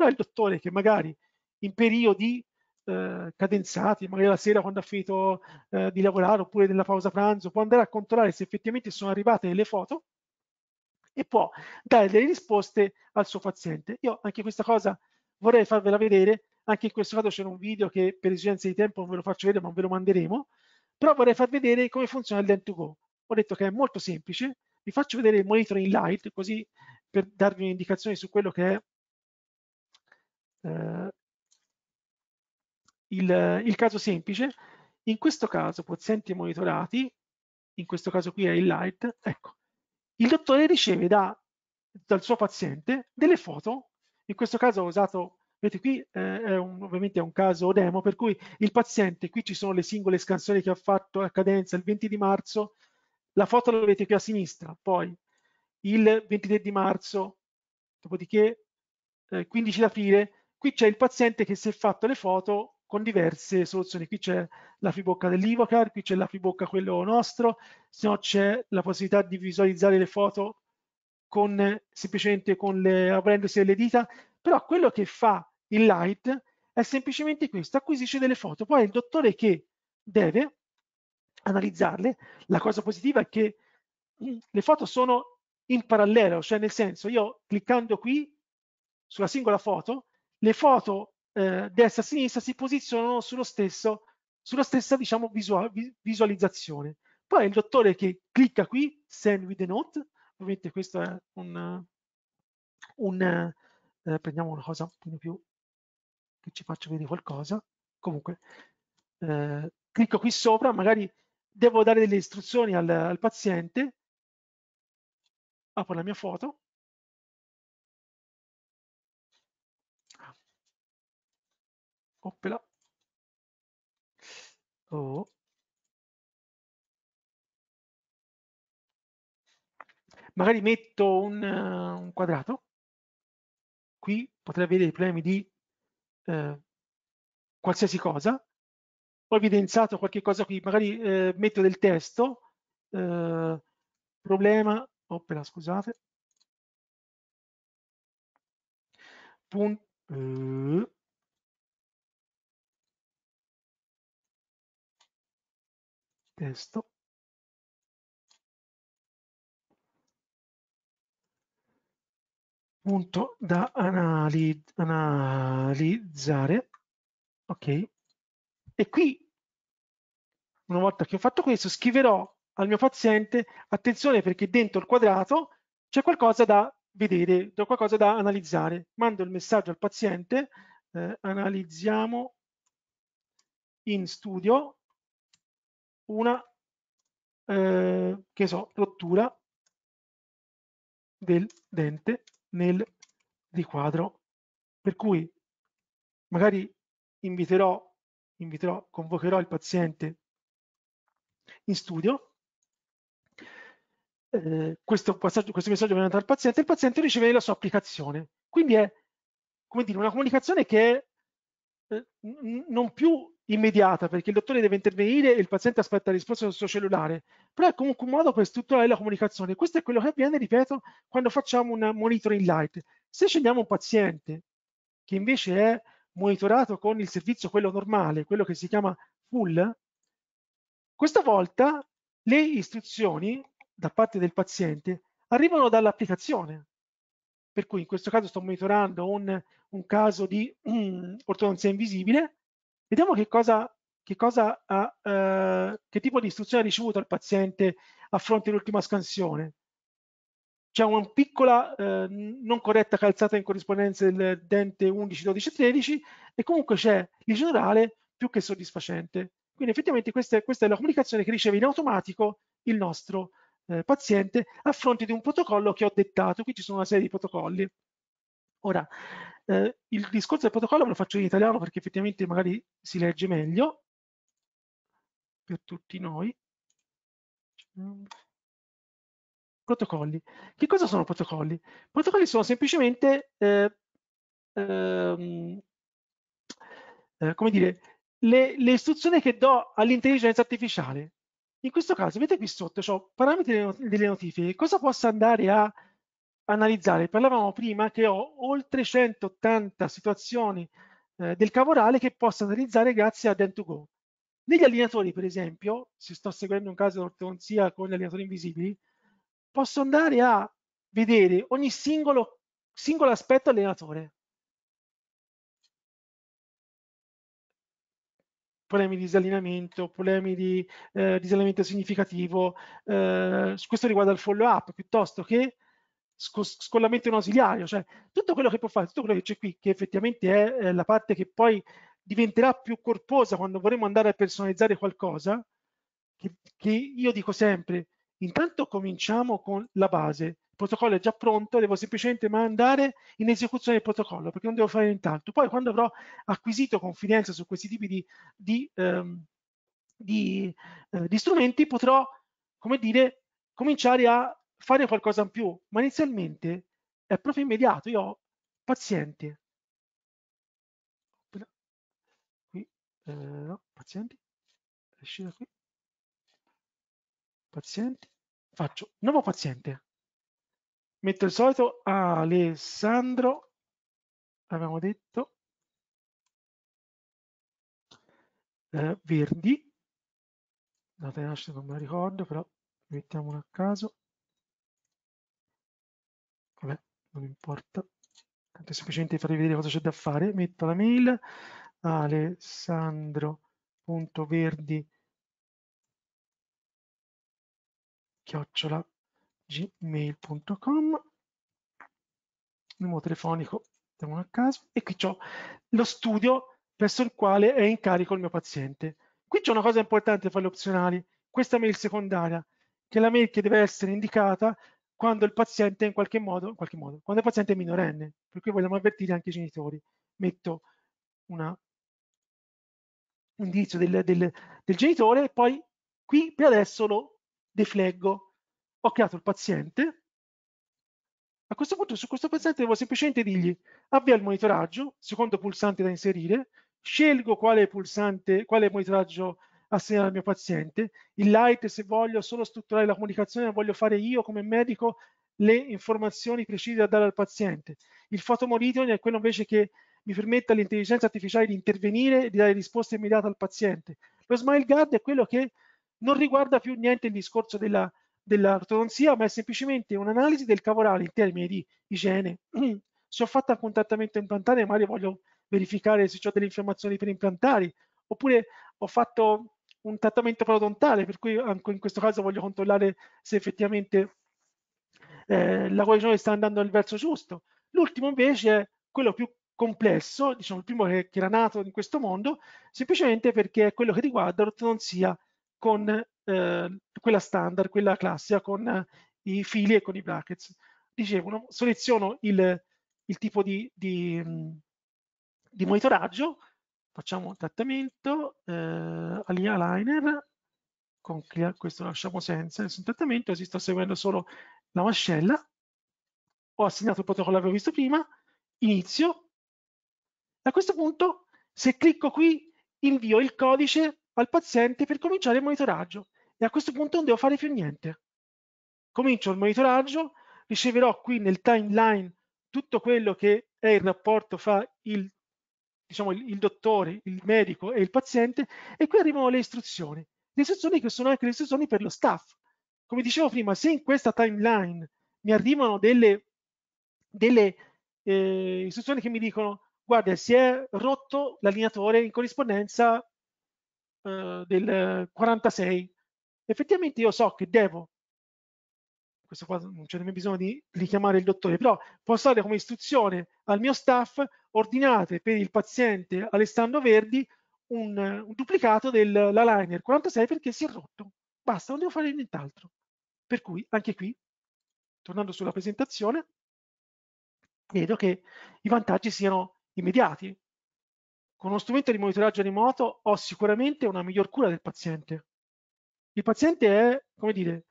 però il dottore che magari in periodi eh, cadenzati, magari la sera quando ha finito eh, di lavorare oppure nella pausa pranzo, può andare a controllare se effettivamente sono arrivate le foto e può dare delle risposte al suo paziente. Io anche questa cosa vorrei farvela vedere, anche in questo caso c'è un video che per esigenze di tempo non ve lo faccio vedere ma ve lo manderemo, però vorrei far vedere come funziona il Lend Go. Ho detto che è molto semplice, vi faccio vedere il monitor in light così per darvi un'indicazione su quello che è eh, il, il, caso semplice, in questo caso pazienti monitorati, in questo caso qui è il light, ecco, il dottore riceve da, dal suo paziente delle foto, in questo caso ho usato, vedete qui eh, è un, ovviamente è un caso demo, per cui il paziente, qui ci sono le singole scansioni che ha fatto a cadenza il 20 di marzo, la foto la vedete qui a sinistra, poi il 23 di marzo, dopodiché eh, 15 di aprile, Qui c'è il paziente che si è fatto le foto con diverse soluzioni. Qui c'è la fibocca dell'Ivocar, qui c'è la fibocca quello nostro, se no c'è la possibilità di visualizzare le foto con, semplicemente con le, aprendosi le dita, però quello che fa il light è semplicemente questo, acquisisce delle foto, poi è il dottore che deve analizzarle, la cosa positiva è che mm, le foto sono in parallelo, cioè nel senso io cliccando qui sulla singola foto le foto eh, destra-sinistra si posizionano sullo stesso, sulla stessa diciamo, visual, visualizzazione. Poi il dottore che clicca qui, send with the note, ovviamente questo è un, un eh, prendiamo una cosa un po' più, che ci faccio vedere qualcosa, comunque eh, clicco qui sopra, magari devo dare delle istruzioni al, al paziente, apro la mia foto, Hoppela. Oh. Magari metto un, uh, un quadrato. Qui potrei avere i problemi di uh, qualsiasi cosa. Ho evidenziato qualche cosa qui, magari uh, metto del testo. problema, oppela, scusate. Punt, testo punto da anali analizzare ok e qui una volta che ho fatto questo scriverò al mio paziente attenzione perché dentro il quadrato c'è qualcosa da vedere c'è qualcosa da analizzare mando il messaggio al paziente eh, analizziamo in studio una, eh, che so, rottura del dente nel riquadro. Per cui magari inviterò, inviterò, convocherò il paziente in studio. Eh, questo, passaggio, questo messaggio viene dato al paziente e il paziente riceve la sua applicazione. Quindi è come dire, una comunicazione che è eh, non più immediata perché il dottore deve intervenire e il paziente aspetta la risposta sul suo cellulare, però è comunque un modo per strutturare la comunicazione. Questo è quello che avviene, ripeto, quando facciamo un monitoring light. Se scegliamo un paziente che invece è monitorato con il servizio quello normale, quello che si chiama full, questa volta le istruzioni da parte del paziente arrivano dall'applicazione. Per cui in questo caso sto monitorando un, un caso di um, ortodonzia invisibile, Vediamo che, cosa, che, cosa ha, eh, che tipo di istruzione ha ricevuto il paziente a fronte dell'ultima scansione. C'è una piccola eh, non corretta calzata in corrispondenza del dente 11, 12 13 e comunque c'è il generale più che soddisfacente. Quindi effettivamente questa è, questa è la comunicazione che riceve in automatico il nostro eh, paziente a fronte di un protocollo che ho dettato. Qui ci sono una serie di protocolli. Ora, eh, il discorso del protocollo ve lo faccio in italiano perché effettivamente magari si legge meglio per tutti noi. Protocolli. Che cosa sono protocolli? Protocolli sono semplicemente, eh, ehm, eh, come dire, le, le istruzioni che do all'intelligenza artificiale. In questo caso, vedete qui sotto, ho parametri delle notifiche, cosa posso andare a analizzare. Parlavamo prima che ho oltre 180 situazioni eh, del cavorale che posso analizzare grazie a Dent2Go. Negli allenatori, per esempio, se sto seguendo un caso di ortodonzia con gli allenatori invisibili, posso andare a vedere ogni singolo, singolo aspetto allenatore. Problemi di disallineamento, problemi di eh, disallineamento significativo, eh, questo riguarda il follow up piuttosto che scollamento non ausiliario, cioè tutto quello che può fare, tutto quello che c'è qui, che effettivamente è la parte che poi diventerà più corposa quando vorremmo andare a personalizzare qualcosa, che, che io dico sempre, intanto cominciamo con la base, il protocollo è già pronto, devo semplicemente mandare in esecuzione il protocollo, perché non devo fare nient'altro. Poi quando avrò acquisito confidenza su questi tipi di, di, ehm, di, eh, di strumenti, potrò, come dire, cominciare a fare qualcosa in più, ma inizialmente è proprio immediato, io ho paziente. Qui, eh, no, pazienti, esci da qui. Pazienti, faccio nuovo paziente. Metto il solito Alessandro, abbiamo detto, eh, Verdi, data di nascita non me la ricordo, però mettiamola a caso. non importa, tanto è sufficiente farvi vedere cosa c'è da fare, metto la mail alessandro.verdi chiocciola gmail.com numero telefonico diamo a caso e qui ho lo studio presso il quale è in carico il mio paziente qui c'è una cosa importante fra le opzionali questa mail secondaria che è la mail che deve essere indicata quando il paziente in qualche modo, in qualche modo quando il paziente è minorenne, per cui vogliamo avvertire anche i genitori. Metto una, un indizio del, del, del genitore e poi qui per adesso lo defleggo. Ho creato il paziente, a questo punto su questo paziente devo semplicemente dirgli avvia il monitoraggio, secondo pulsante da inserire, scelgo quale pulsante, quale monitoraggio assegnare al mio paziente. Il light, se voglio solo strutturare la comunicazione, voglio fare io come medico le informazioni precise da dare al paziente. Il photomonitoring è quello invece che mi permette all'intelligenza artificiale di intervenire e di dare risposte immediate al paziente. Lo smile guard è quello che non riguarda più niente il discorso della, dell'ortodonzia, ma è semplicemente un'analisi del cavorale in termini di igiene. [CLEARS THROAT] se ho fatto un trattamento implantare, magari voglio verificare se ho delle infiammazioni per implantare, oppure ho fatto un trattamento parodontale, per cui anche in questo caso voglio controllare se effettivamente eh, la guarigione sta andando nel verso giusto. L'ultimo invece è quello più complesso, diciamo il primo che, che era nato in questo mondo, semplicemente perché è quello che riguarda l'ortodonzia con eh, quella standard, quella classica, con eh, i fili e con i brackets. Dicevo, no? seleziono il, il tipo di, di, mm, di monitoraggio, facciamo un trattamento eh, alinea liner con clear, questo lasciamo senza nessun trattamento si sta seguendo solo la mascella ho assegnato il protocollo che avevo visto prima inizio a questo punto se clicco qui invio il codice al paziente per cominciare il monitoraggio e a questo punto non devo fare più niente comincio il monitoraggio riceverò qui nel timeline tutto quello che è il rapporto fra il diciamo, il, il, dottore, il medico e il paziente, e qui arrivano le istruzioni. Le istruzioni che sono anche le istruzioni per lo staff. Come dicevo prima, se in questa timeline mi arrivano delle, delle eh, istruzioni che mi dicono guarda, si è rotto l'allineatore in corrispondenza eh, del 46, effettivamente io so che devo questo qua non c'è nemmeno bisogno di richiamare il dottore, però posso dare come istruzione al mio staff ordinate per il paziente Alessandro Verdi un, un duplicato dell'aligner 46 perché si è rotto. Basta, non devo fare nient'altro. Per cui anche qui, tornando sulla presentazione, vedo che i vantaggi siano immediati. Con uno strumento di monitoraggio remoto ho sicuramente una miglior cura del paziente. Il paziente è, come dire,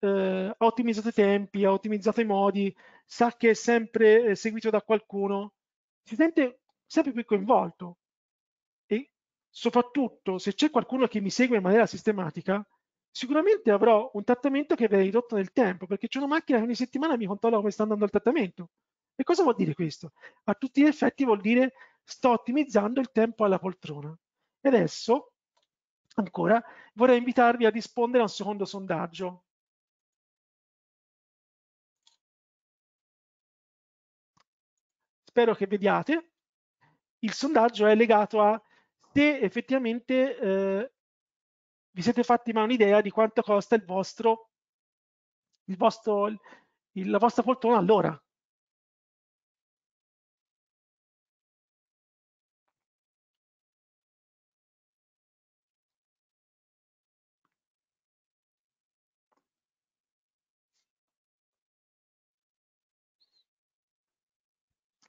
eh, ha ottimizzato i tempi, ha ottimizzato i modi, sa che è sempre eh, seguito da qualcuno, si sente sempre più coinvolto e soprattutto se c'è qualcuno che mi segue in maniera sistematica, sicuramente avrò un trattamento che verrà ridotto nel tempo perché c'è una macchina che ogni settimana mi controlla come sta andando il trattamento. E cosa vuol dire questo? A tutti gli effetti vuol dire sto ottimizzando il tempo alla poltrona. E adesso, ancora, vorrei invitarvi a rispondere a un secondo sondaggio spero che vediate, il sondaggio è legato a se effettivamente eh, vi siete fatti mai un'idea di quanto costa il vostro, il vostro, il, la vostra poltrona all'ora.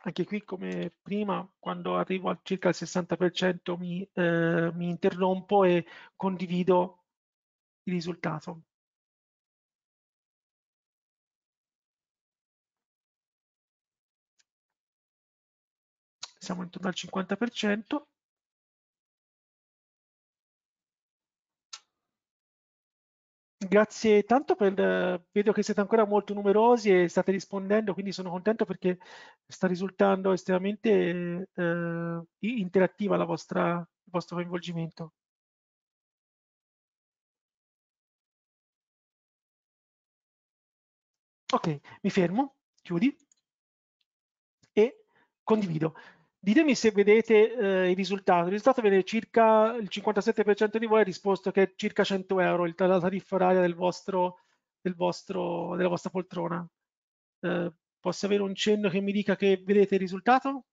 anche qui come prima, quando arrivo al circa il 60% mi, eh, mi interrompo e condivido il risultato. Siamo intorno al 50%. Grazie tanto per, vedo che siete ancora molto numerosi e state rispondendo, quindi sono contento perché sta risultando estremamente eh, interattiva la vostra, il vostro coinvolgimento. Ok, mi fermo, chiudi e condivido. Ditemi se vedete eh, il risultato. Il risultato vede circa il 57% di voi ha risposto che è circa 100 euro il, la tariffa oraria del vostro, del vostro, della vostra poltrona. Eh, posso avere un cenno che mi dica che vedete il risultato?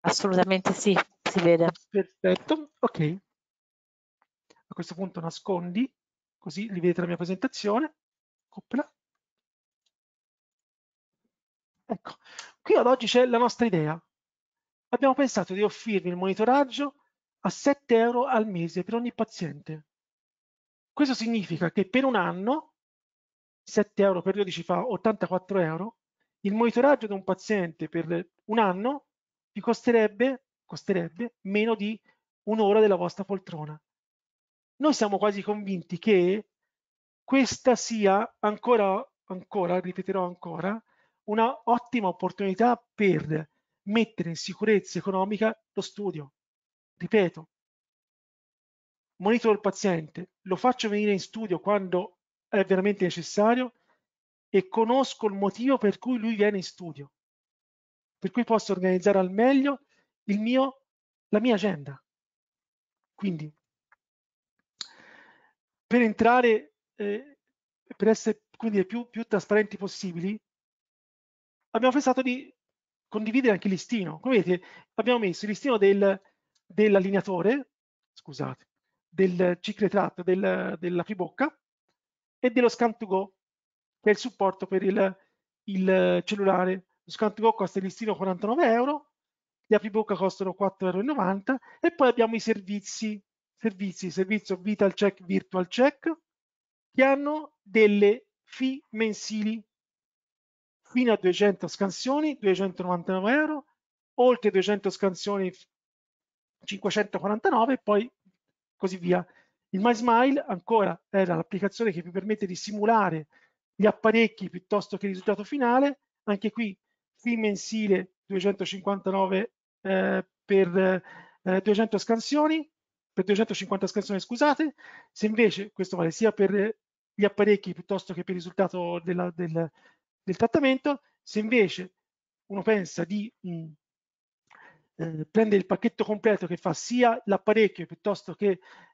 Assolutamente sì, si vede. Perfetto, ok. A questo punto nascondi, così li vedete la mia presentazione. Oppla. Ecco, Qui ad oggi c'è la nostra idea. Abbiamo pensato di offrirvi il monitoraggio a 7 euro al mese per ogni paziente. Questo significa che per un anno, 7 euro per 12 fa 84 euro, il monitoraggio di un paziente per un anno vi costerebbe, costerebbe meno di un'ora della vostra poltrona. Noi siamo quasi convinti che questa sia ancora, ancora, ripeterò ancora, una ottima opportunità per mettere in sicurezza economica lo studio. Ripeto, monitoro il paziente, lo faccio venire in studio quando è veramente necessario e conosco il motivo per cui lui viene in studio. Per cui posso organizzare al meglio mio, la mia agenda. Quindi, per entrare, eh, per essere quindi più, più trasparenti possibili, abbiamo pensato di condividere anche il listino. Come vedete, abbiamo messo il listino del, dell'allineatore, scusate, del cicletrat del, della Fibocca e dello scan to go che è il supporto per il, il cellulare. Lo scan to go costa il listino 49 euro, gli apribocca costano 4,90 euro e poi abbiamo i servizi, servizi, servizio Vital Check, Virtual Check, che hanno delle fee mensili fino a 200 scansioni 299 euro oltre 200 scansioni 549 e poi così via il MySmile ancora era l'applicazione che vi permette di simulare gli apparecchi piuttosto che il risultato finale anche qui fee mensile 259 eh, per eh, 200 scansioni per 250 scansioni scusate se invece questo vale sia per gli apparecchi piuttosto che per il risultato della, del, del trattamento, se invece uno pensa di mh, eh, prendere il pacchetto completo che fa sia l'apparecchio piuttosto che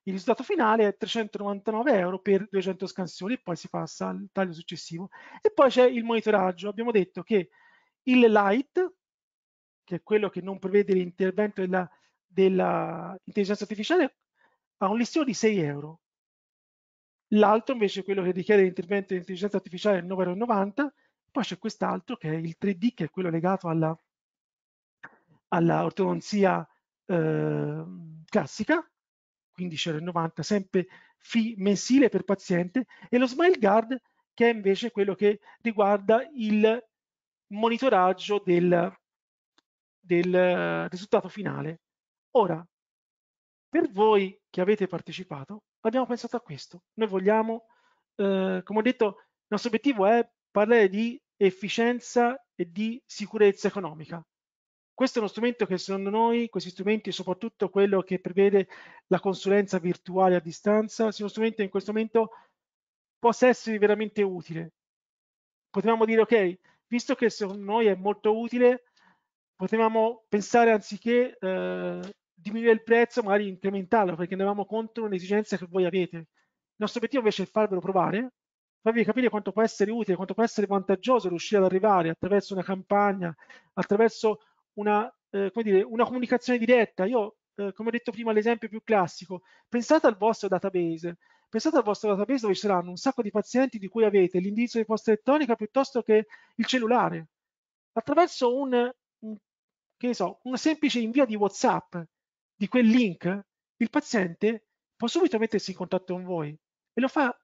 il risultato finale è 399 euro per 200 scansioni e poi si passa al taglio successivo. E poi c'è il monitoraggio. Abbiamo detto che il light, che è quello che non prevede l'intervento dell'intelligenza artificiale, ha un listino di 6 euro. L'altro invece quello che richiede l'intervento dell'intelligenza artificiale è 9,90 euro poi c'è quest'altro che è il 3D, che è quello legato alla, alla ortodonzia eh, classica, 15,90 sempre FI mensile per paziente, e lo Smile Guard, che è invece quello che riguarda il monitoraggio del, del risultato finale. Ora, per voi che avete partecipato, abbiamo pensato a questo. Noi vogliamo, eh, come ho detto, il nostro obiettivo è parlare di efficienza e di sicurezza economica. Questo è uno strumento che secondo noi, questi strumenti, soprattutto quello che prevede la consulenza virtuale a distanza, sia uno strumento in questo momento possa essere veramente utile. Potevamo dire, ok, visto che secondo noi è molto utile, potevamo pensare anziché eh, diminuire il prezzo, magari incrementarlo, perché andavamo contro un'esigenza che voi avete. Il nostro obiettivo invece è farvelo provare, farvi capire quanto può essere utile, quanto può essere vantaggioso riuscire ad arrivare attraverso una campagna, attraverso una, eh, dire, una comunicazione diretta. Io, eh, come ho detto prima, l'esempio più classico, pensate al vostro database, pensate al vostro database dove ci saranno un sacco di pazienti di cui avete l'indirizzo di posta elettronica piuttosto che il cellulare. Attraverso un, un che so, una semplice invio di WhatsApp di quel link, il paziente può subito mettersi in contatto con voi e lo fa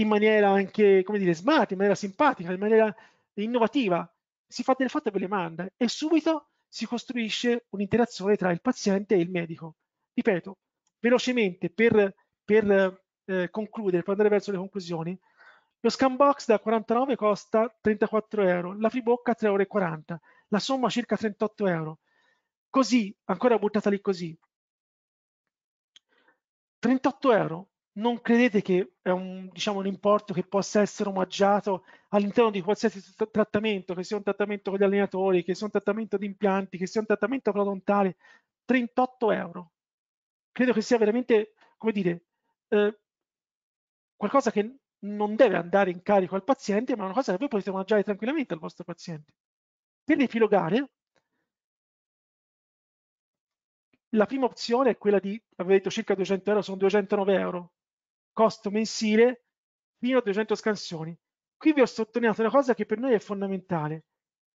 in maniera anche, come dire, smart, in maniera simpatica, in maniera innovativa, si fa delle foto e ve le manda e subito si costruisce un'interazione tra il paziente e il medico. Ripeto, velocemente per, per eh, concludere, per andare verso le conclusioni, lo scan box da 49 costa 34 euro, la fribocca 3,40 euro, la somma circa 38 euro. Così, ancora buttata lì così. 38 euro non credete che è un, diciamo, un importo che possa essere omaggiato all'interno di qualsiasi trattamento, che sia un trattamento con gli allenatori, che sia un trattamento di impianti, che sia un trattamento prodontale, 38 euro. Credo che sia veramente, come dire, eh, qualcosa che non deve andare in carico al paziente, ma una cosa che voi potete omaggiare tranquillamente al vostro paziente. Per rifilogare, la prima opzione è quella di, avete detto circa 200 euro, sono 209 euro, costo mensile fino a 200 scansioni. Qui vi ho sottolineato una cosa che per noi è fondamentale.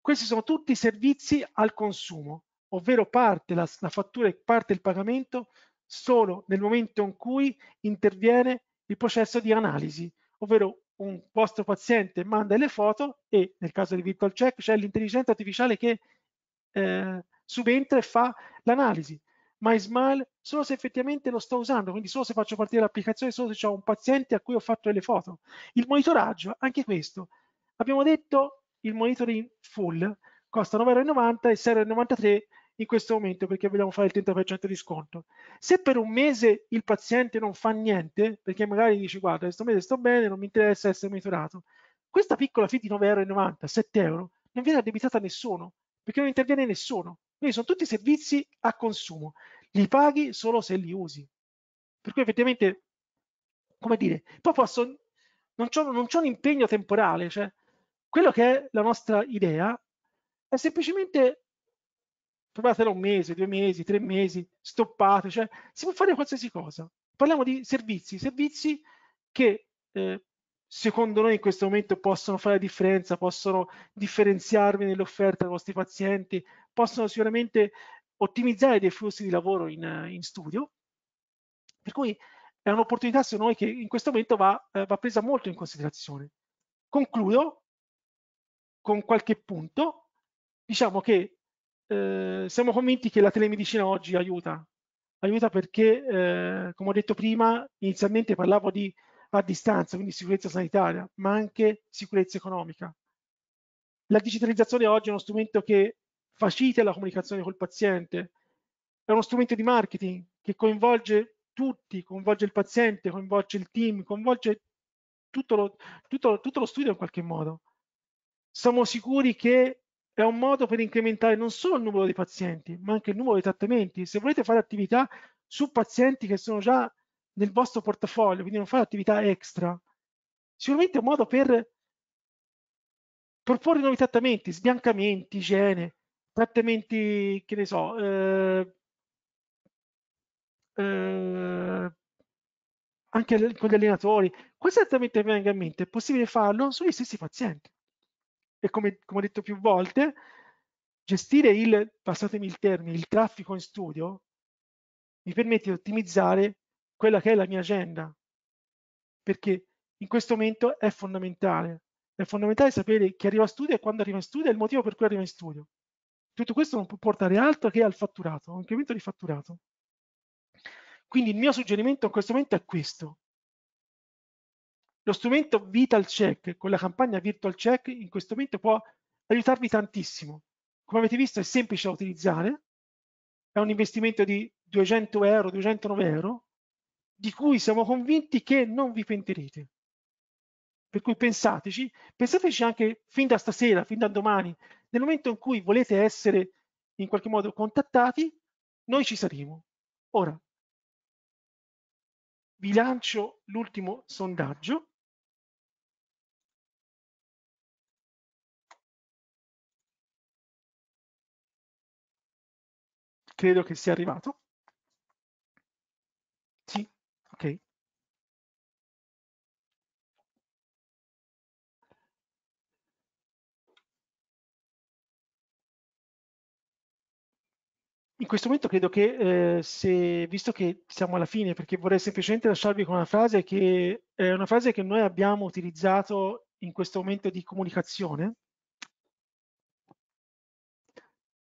Questi sono tutti servizi al consumo, ovvero parte la, la fattura e parte il pagamento solo nel momento in cui interviene il processo di analisi, ovvero un vostro paziente manda le foto e nel caso di virtual check c'è l'intelligenza artificiale che eh, subentra e fa l'analisi. MySmile solo se effettivamente lo sto usando, quindi solo se faccio partire l'applicazione, solo se ho un paziente a cui ho fatto delle foto. Il monitoraggio, anche questo. Abbiamo detto il monitoring full costa 9,90 euro e 6,93 euro in questo momento perché vogliamo fare il 30% di sconto. Se per un mese il paziente non fa niente, perché magari dice guarda, questo mese sto bene, non mi interessa essere monitorato, questa piccola fee di 9,90€, euro, non viene addebitata a nessuno, perché non interviene nessuno. Quindi sono tutti servizi a consumo, li paghi solo se li usi. Per cui effettivamente, come dire, poi posso, non c'è un impegno temporale, cioè quello che è la nostra idea è semplicemente provatelo un mese, due mesi, tre mesi, stoppate, cioè si può fare qualsiasi cosa. Parliamo di servizi, servizi che eh, secondo noi in questo momento possono fare la differenza, possono differenziarvi nell'offerta dei vostri pazienti, possono sicuramente ottimizzare dei flussi di lavoro in, eh, in studio, per cui è un'opportunità su noi che in questo momento va, eh, va presa molto in considerazione. Concludo con qualche punto, diciamo che eh, siamo convinti che la telemedicina oggi aiuta, aiuta perché, eh, come ho detto prima, inizialmente parlavo di a distanza, quindi sicurezza sanitaria, ma anche sicurezza economica. La digitalizzazione oggi è uno strumento che facite la comunicazione col paziente, è uno strumento di marketing che coinvolge tutti, coinvolge il paziente, coinvolge il team, coinvolge tutto lo, tutto, tutto lo studio in qualche modo. Siamo sicuri che è un modo per incrementare non solo il numero dei pazienti, ma anche il numero dei trattamenti. Se volete fare attività su pazienti che sono già nel vostro portafoglio, quindi non fare attività extra, sicuramente è un modo per proporre nuovi trattamenti, sbiancamenti, igiene, trattamenti, che ne so, eh, eh, anche con gli allenatori, quale trattamento venga in mente? È possibile farlo sugli stessi pazienti. E come, come ho detto più volte, gestire il, passatemi il termine, il traffico in studio mi permette di ottimizzare quella che è la mia agenda, perché in questo momento è fondamentale. È fondamentale sapere chi arriva in studio e quando arriva in studio e il motivo per cui arriva in studio. Tutto questo non può portare altro che al fatturato, a un incremento di fatturato. Quindi il mio suggerimento in questo momento è questo. Lo strumento Vital Check con la campagna Virtual Check in questo momento può aiutarvi tantissimo. Come avete visto è semplice da utilizzare, è un investimento di 200 euro, 209 euro, di cui siamo convinti che non vi pentirete. Per cui pensateci, pensateci anche fin da stasera, fin da domani, nel momento in cui volete essere in qualche modo contattati, noi ci saremo. Ora, vi lancio l'ultimo sondaggio. Credo che sia arrivato. in questo momento credo che, eh, se, visto che siamo alla fine, perché vorrei semplicemente lasciarvi con una frase che è una frase che noi abbiamo utilizzato in questo momento di comunicazione,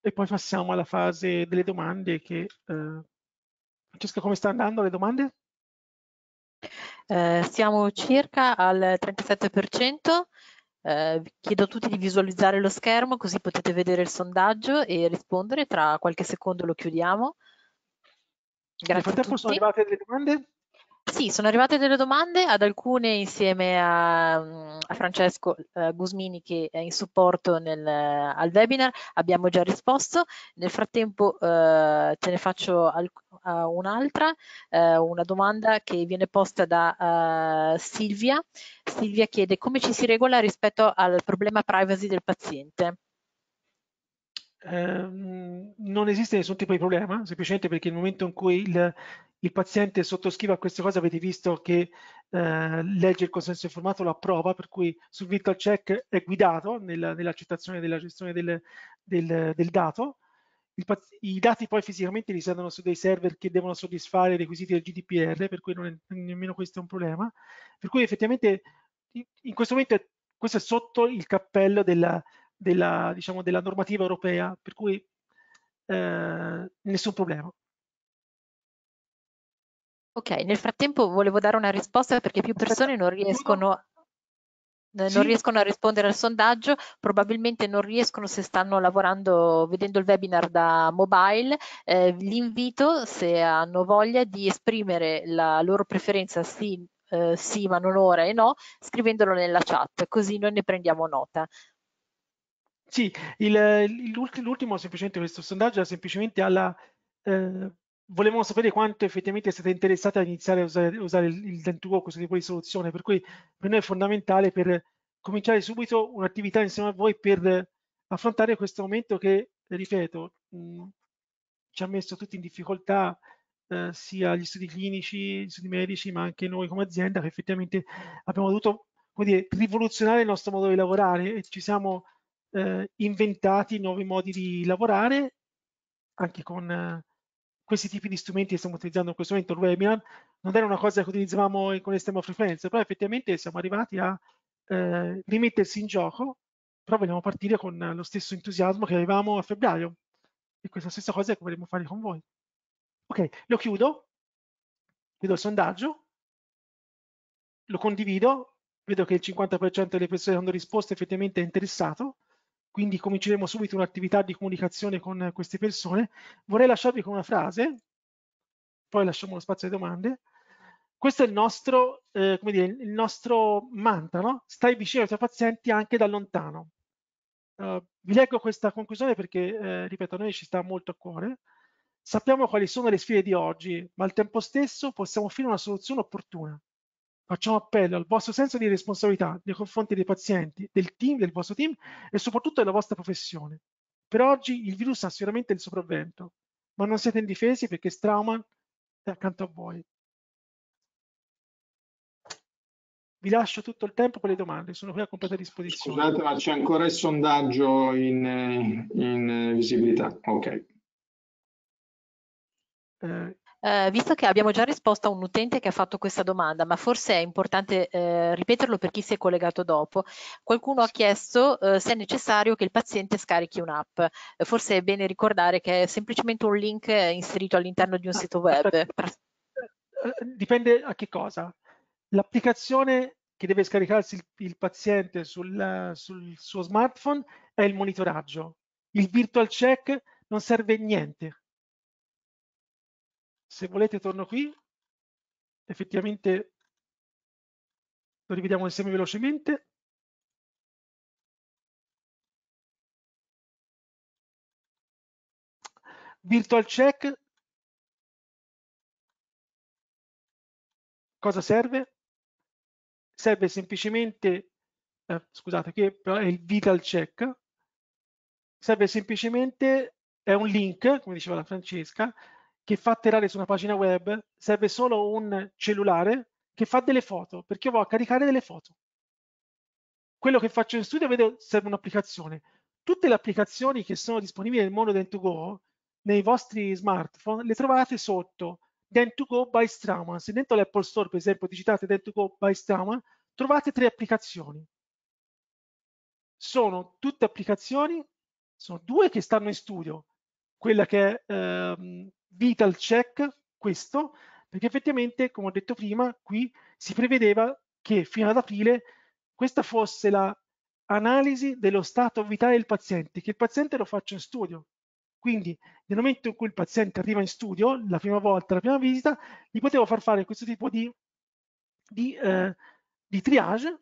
e poi passiamo alla fase delle domande. Che, eh... Francesca, come sta andando le domande? Eh, siamo circa al 37%, eh, chiedo a tutti di visualizzare lo schermo così potete vedere il sondaggio e rispondere. Tra qualche secondo lo chiudiamo. Grazie Nel frattempo sono arrivate delle domande? Sì, sono arrivate delle domande, ad alcune insieme a, mm, a Francesco eh, Gusmini che è in supporto nel, eh, al webinar abbiamo già risposto, nel frattempo eh, te ne faccio un'altra, eh, una domanda che viene posta da eh, Silvia. Silvia chiede come ci si regola rispetto al problema privacy del paziente ehm, non esiste nessun tipo di problema, semplicemente perché nel momento in cui il, il paziente sottoscrive a queste cose avete visto che eh, legge il consenso informato, lo approva, per cui sul virtual check è guidato nella, nell'accettazione della gestione del, del, del dato. Il, I dati poi fisicamente risiedono su dei server che devono soddisfare i requisiti del GDPR, per cui non è, nemmeno questo è un problema. Per cui effettivamente in questo momento è, questo è sotto il cappello della, della, diciamo, della normativa europea, per cui eh, nessun problema. Ok, nel frattempo volevo dare una risposta perché più persone non riescono eh, non riescono a rispondere al sondaggio, probabilmente non riescono se stanno lavorando, vedendo il webinar da mobile. Eh, l'invito, se hanno voglia, di esprimere la loro preferenza sì, eh, sì ma non ora e no, scrivendolo nella chat, così noi ne prendiamo nota. Sì, il, l'ultimo semplicemente questo sondaggio era semplicemente alla... Eh, volevamo sapere quanto effettivamente siete interessati ad iniziare a usare, usare il, il Dentro questo tipo di soluzione, per cui per noi è fondamentale per cominciare subito un'attività insieme a voi per affrontare questo momento che, ripeto, mh, mm, ci ha messo tutti in difficoltà, eh, sia gli studi clinici, gli studi medici, ma anche noi come azienda, che effettivamente abbiamo dovuto dire, rivoluzionare il nostro modo di lavorare e ci siamo eh, inventati nuovi modi di lavorare, anche con eh, questi tipi di strumenti che stiamo utilizzando in questo momento, il webinar, non era una cosa che utilizzavamo con estrema frequenza, però effettivamente siamo arrivati a eh, rimettersi in gioco, però vogliamo partire con lo stesso entusiasmo che avevamo a febbraio e questa stessa cosa che vorremmo fare con voi. Ok, lo chiudo, chiudo il sondaggio, lo condivido, vedo che il 50% delle persone che hanno risposto effettivamente è interessato, quindi cominceremo subito un'attività di comunicazione con queste persone. Vorrei lasciarvi con una frase, poi lasciamo lo spazio alle domande. Questo è il nostro, eh, come dire, il nostro mantra, no? stai vicino ai tuoi pazienti anche da lontano. Uh, vi leggo questa conclusione perché, eh, ripeto, a noi ci sta molto a cuore. Sappiamo quali sono le sfide di oggi, ma al tempo stesso possiamo offrire una soluzione opportuna. Facciamo appello al vostro senso di responsabilità nei confronti dei pazienti, del team, del vostro team e soprattutto della vostra professione. Per oggi il virus ha sicuramente il sopravvento, ma non siete indifesi perché Strauman è accanto a voi. Vi lascio tutto il tempo per le domande, sono qui a completa disposizione. Scusate, ma c'è ancora il sondaggio in, in eh, visibilità. Ok. Eh, eh, visto che abbiamo già risposto a un utente che ha fatto questa domanda, ma forse è importante eh, ripeterlo per chi si è collegato dopo, qualcuno ha chiesto eh, se è necessario che il paziente scarichi un'app. Eh, forse è bene ricordare che è semplicemente un link eh, inserito all'interno di un ah, sito web. Dipende a che cosa. L'applicazione che deve scaricarsi il, il paziente sul, sul suo smartphone è il monitoraggio. Il virtual check non serve a niente se volete torno qui, effettivamente lo rivediamo insieme velocemente. Virtual check, cosa serve? Serve semplicemente, eh, scusate qui è il vital check, serve semplicemente, è un link, come diceva la Francesca, che fa atterrare su una pagina web, serve solo un cellulare che fa delle foto, perché io vado a caricare delle foto. Quello che faccio in studio vedo, serve un'applicazione. Tutte le applicazioni che sono disponibili nel mondo Dent2Go, nei vostri smartphone, le trovate sotto Dent2Go by Strama. Se dentro l'Apple Store, per esempio, digitate Dent2Go by Strama, trovate tre applicazioni. Sono tutte applicazioni, sono due che stanno in studio, quella che è ehm, vital check questo, perché effettivamente, come ho detto prima, qui si prevedeva che fino ad aprile questa fosse la analisi dello stato vitale del paziente, che il paziente lo faccia in studio. Quindi nel momento in cui il paziente arriva in studio, la prima volta, la prima visita, gli potevo far fare questo tipo di, di, eh, di triage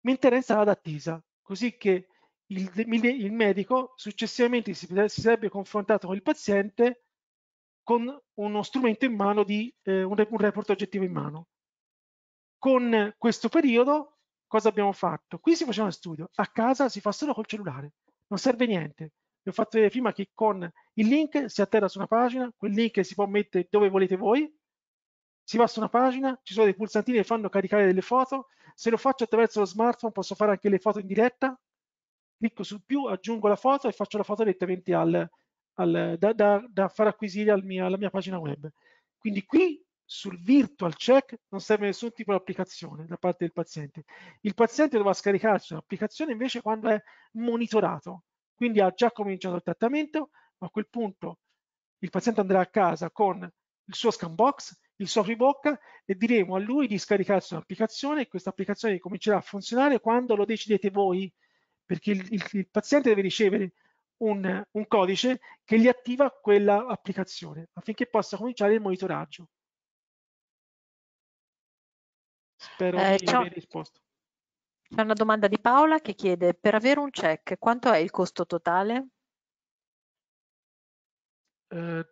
mentre era in sala d'attesa, così che il, il, medico successivamente si, si sarebbe confrontato con il paziente con uno strumento in mano di eh, un, un report oggettivo in mano. Con questo periodo cosa abbiamo fatto? Qui si faceva uno studio, a casa si fa solo col cellulare, non serve niente. Vi ho fatto vedere prima che con il link si atterra su una pagina, quel link si può mettere dove volete voi, si va su una pagina, ci sono dei pulsantini che fanno caricare delle foto, se lo faccio attraverso lo smartphone posso fare anche le foto in diretta, clicco su più, aggiungo la foto e faccio la foto direttamente al, al, da, da, da, far acquisire al mia, alla mia pagina web. Quindi qui sul virtual check non serve nessun tipo di applicazione da parte del paziente. Il paziente dovrà scaricarsi un'applicazione invece quando è monitorato, quindi ha già cominciato il trattamento, ma a quel punto il paziente andrà a casa con il suo scan box, il suo apribocca e diremo a lui di scaricarsi un'applicazione e questa applicazione comincerà a funzionare quando lo decidete voi, perché il, il, il paziente deve ricevere un, un codice che gli attiva quella applicazione affinché possa cominciare il monitoraggio. Spero eh, di aver risposto. C'è una domanda di Paola che chiede, per avere un check, quanto è il costo totale? Eh,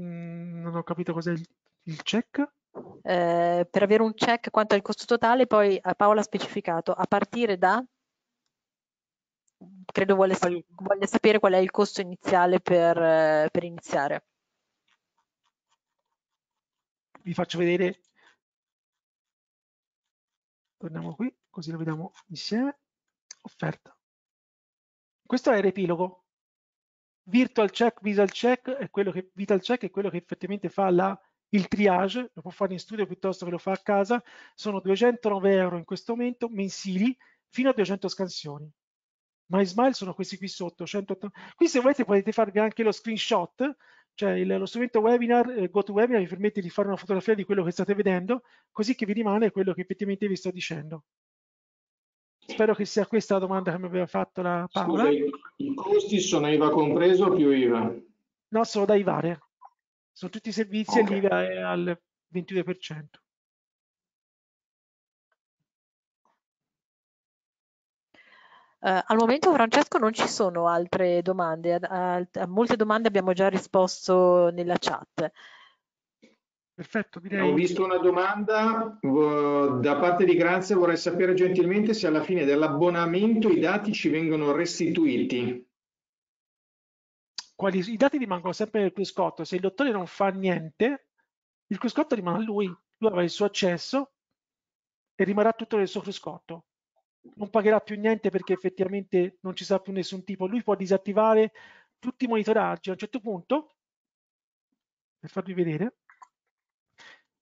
mm, non ho capito cos'è il, il check. Eh, per avere un check, quanto è il costo totale? Poi eh, Paola ha specificato, a partire da? credo voglia, voglia, sapere qual è il costo iniziale per, eh, per iniziare. Vi faccio vedere, torniamo qui, così lo vediamo insieme, offerta. Questo è il riepilogo. Virtual check, visual check è quello che, vital check è quello che effettivamente fa la il triage, lo può fare in studio piuttosto che lo fa a casa, sono 209 euro in questo momento mensili fino a 200 scansioni ma Ismail sono questi qui sotto, 180. Qui se volete potete farvi anche lo screenshot, cioè il, lo strumento webinar, eh, GoToWebinar vi permette di fare una fotografia di quello che state vedendo, così che vi rimane quello che effettivamente vi sto dicendo. Spero che sia questa la domanda che mi aveva fatto la Paola. Scusa, I costi sono IVA compreso o più IVA? No, sono da IVA. Sono tutti i servizi okay. e l'IVA è al 22%. Uh, al momento Francesco non ci sono altre domande, a, a, a, molte domande abbiamo già risposto nella chat. Perfetto, direi. Ho visto una domanda da parte di Grazia, vorrei sapere gentilmente se alla fine dell'abbonamento i dati ci vengono restituiti. Quali, I dati rimangono sempre nel cruscotto, se il dottore non fa niente, il cruscotto rimane a lui, lui avrà il suo accesso e rimarrà tutto nel suo cruscotto non pagherà più niente perché effettivamente non ci sarà più nessun tipo. Lui può disattivare tutti i monitoraggi a un certo punto, per farvi vedere,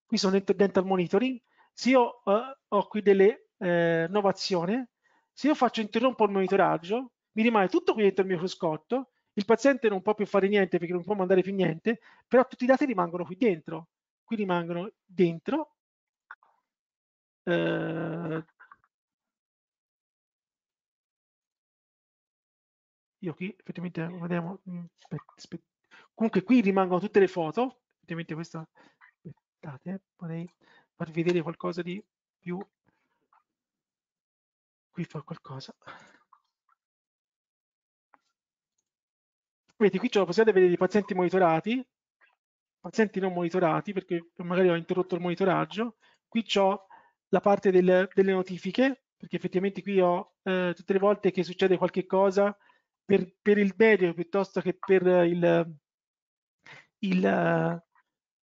qui sono dentro dental monitoring, se io eh, ho qui delle eh, innovazioni, se io faccio interrompo il monitoraggio, mi rimane tutto qui dentro il microscotto, il paziente non può più fare niente perché non può mandare più niente, però tutti i dati rimangono qui dentro, qui rimangono dentro, eh, io qui effettivamente vediamo mm, comunque qui rimangono tutte le foto effettivamente questa aspettate vorrei far vedere qualcosa di più qui fa qualcosa Vedete, qui c'è la possibilità di vedere i pazienti monitorati, pazienti non monitorati, perché magari ho interrotto il monitoraggio. Qui ho la parte del, delle notifiche, perché effettivamente qui ho eh, tutte le volte che succede qualche cosa, per, per il medio piuttosto che per il, il,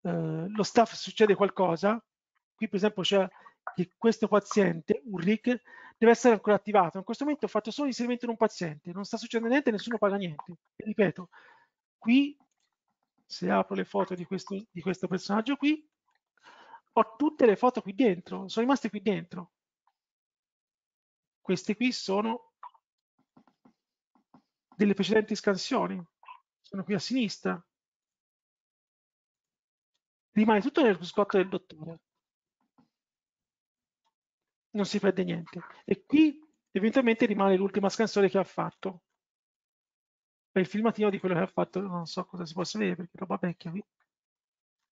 uh, lo staff succede qualcosa, qui per esempio c'è che questo paziente, un RIC, deve essere ancora attivato. In questo momento ho fatto solo l'inserimento in un paziente, non sta succedendo niente, nessuno paga niente. E ripeto, qui, se apro le foto di questo, di questo personaggio qui, ho tutte le foto qui dentro, sono rimaste qui dentro. Queste qui sono delle precedenti scansioni. Sono qui a sinistra. Rimane tutto nel cruscotto del dottore. Non si perde niente. E qui eventualmente rimane l'ultima scansione che ha fatto. Per il filmatino di quello che ha fatto, non so cosa si possa vedere perché roba vecchia qui.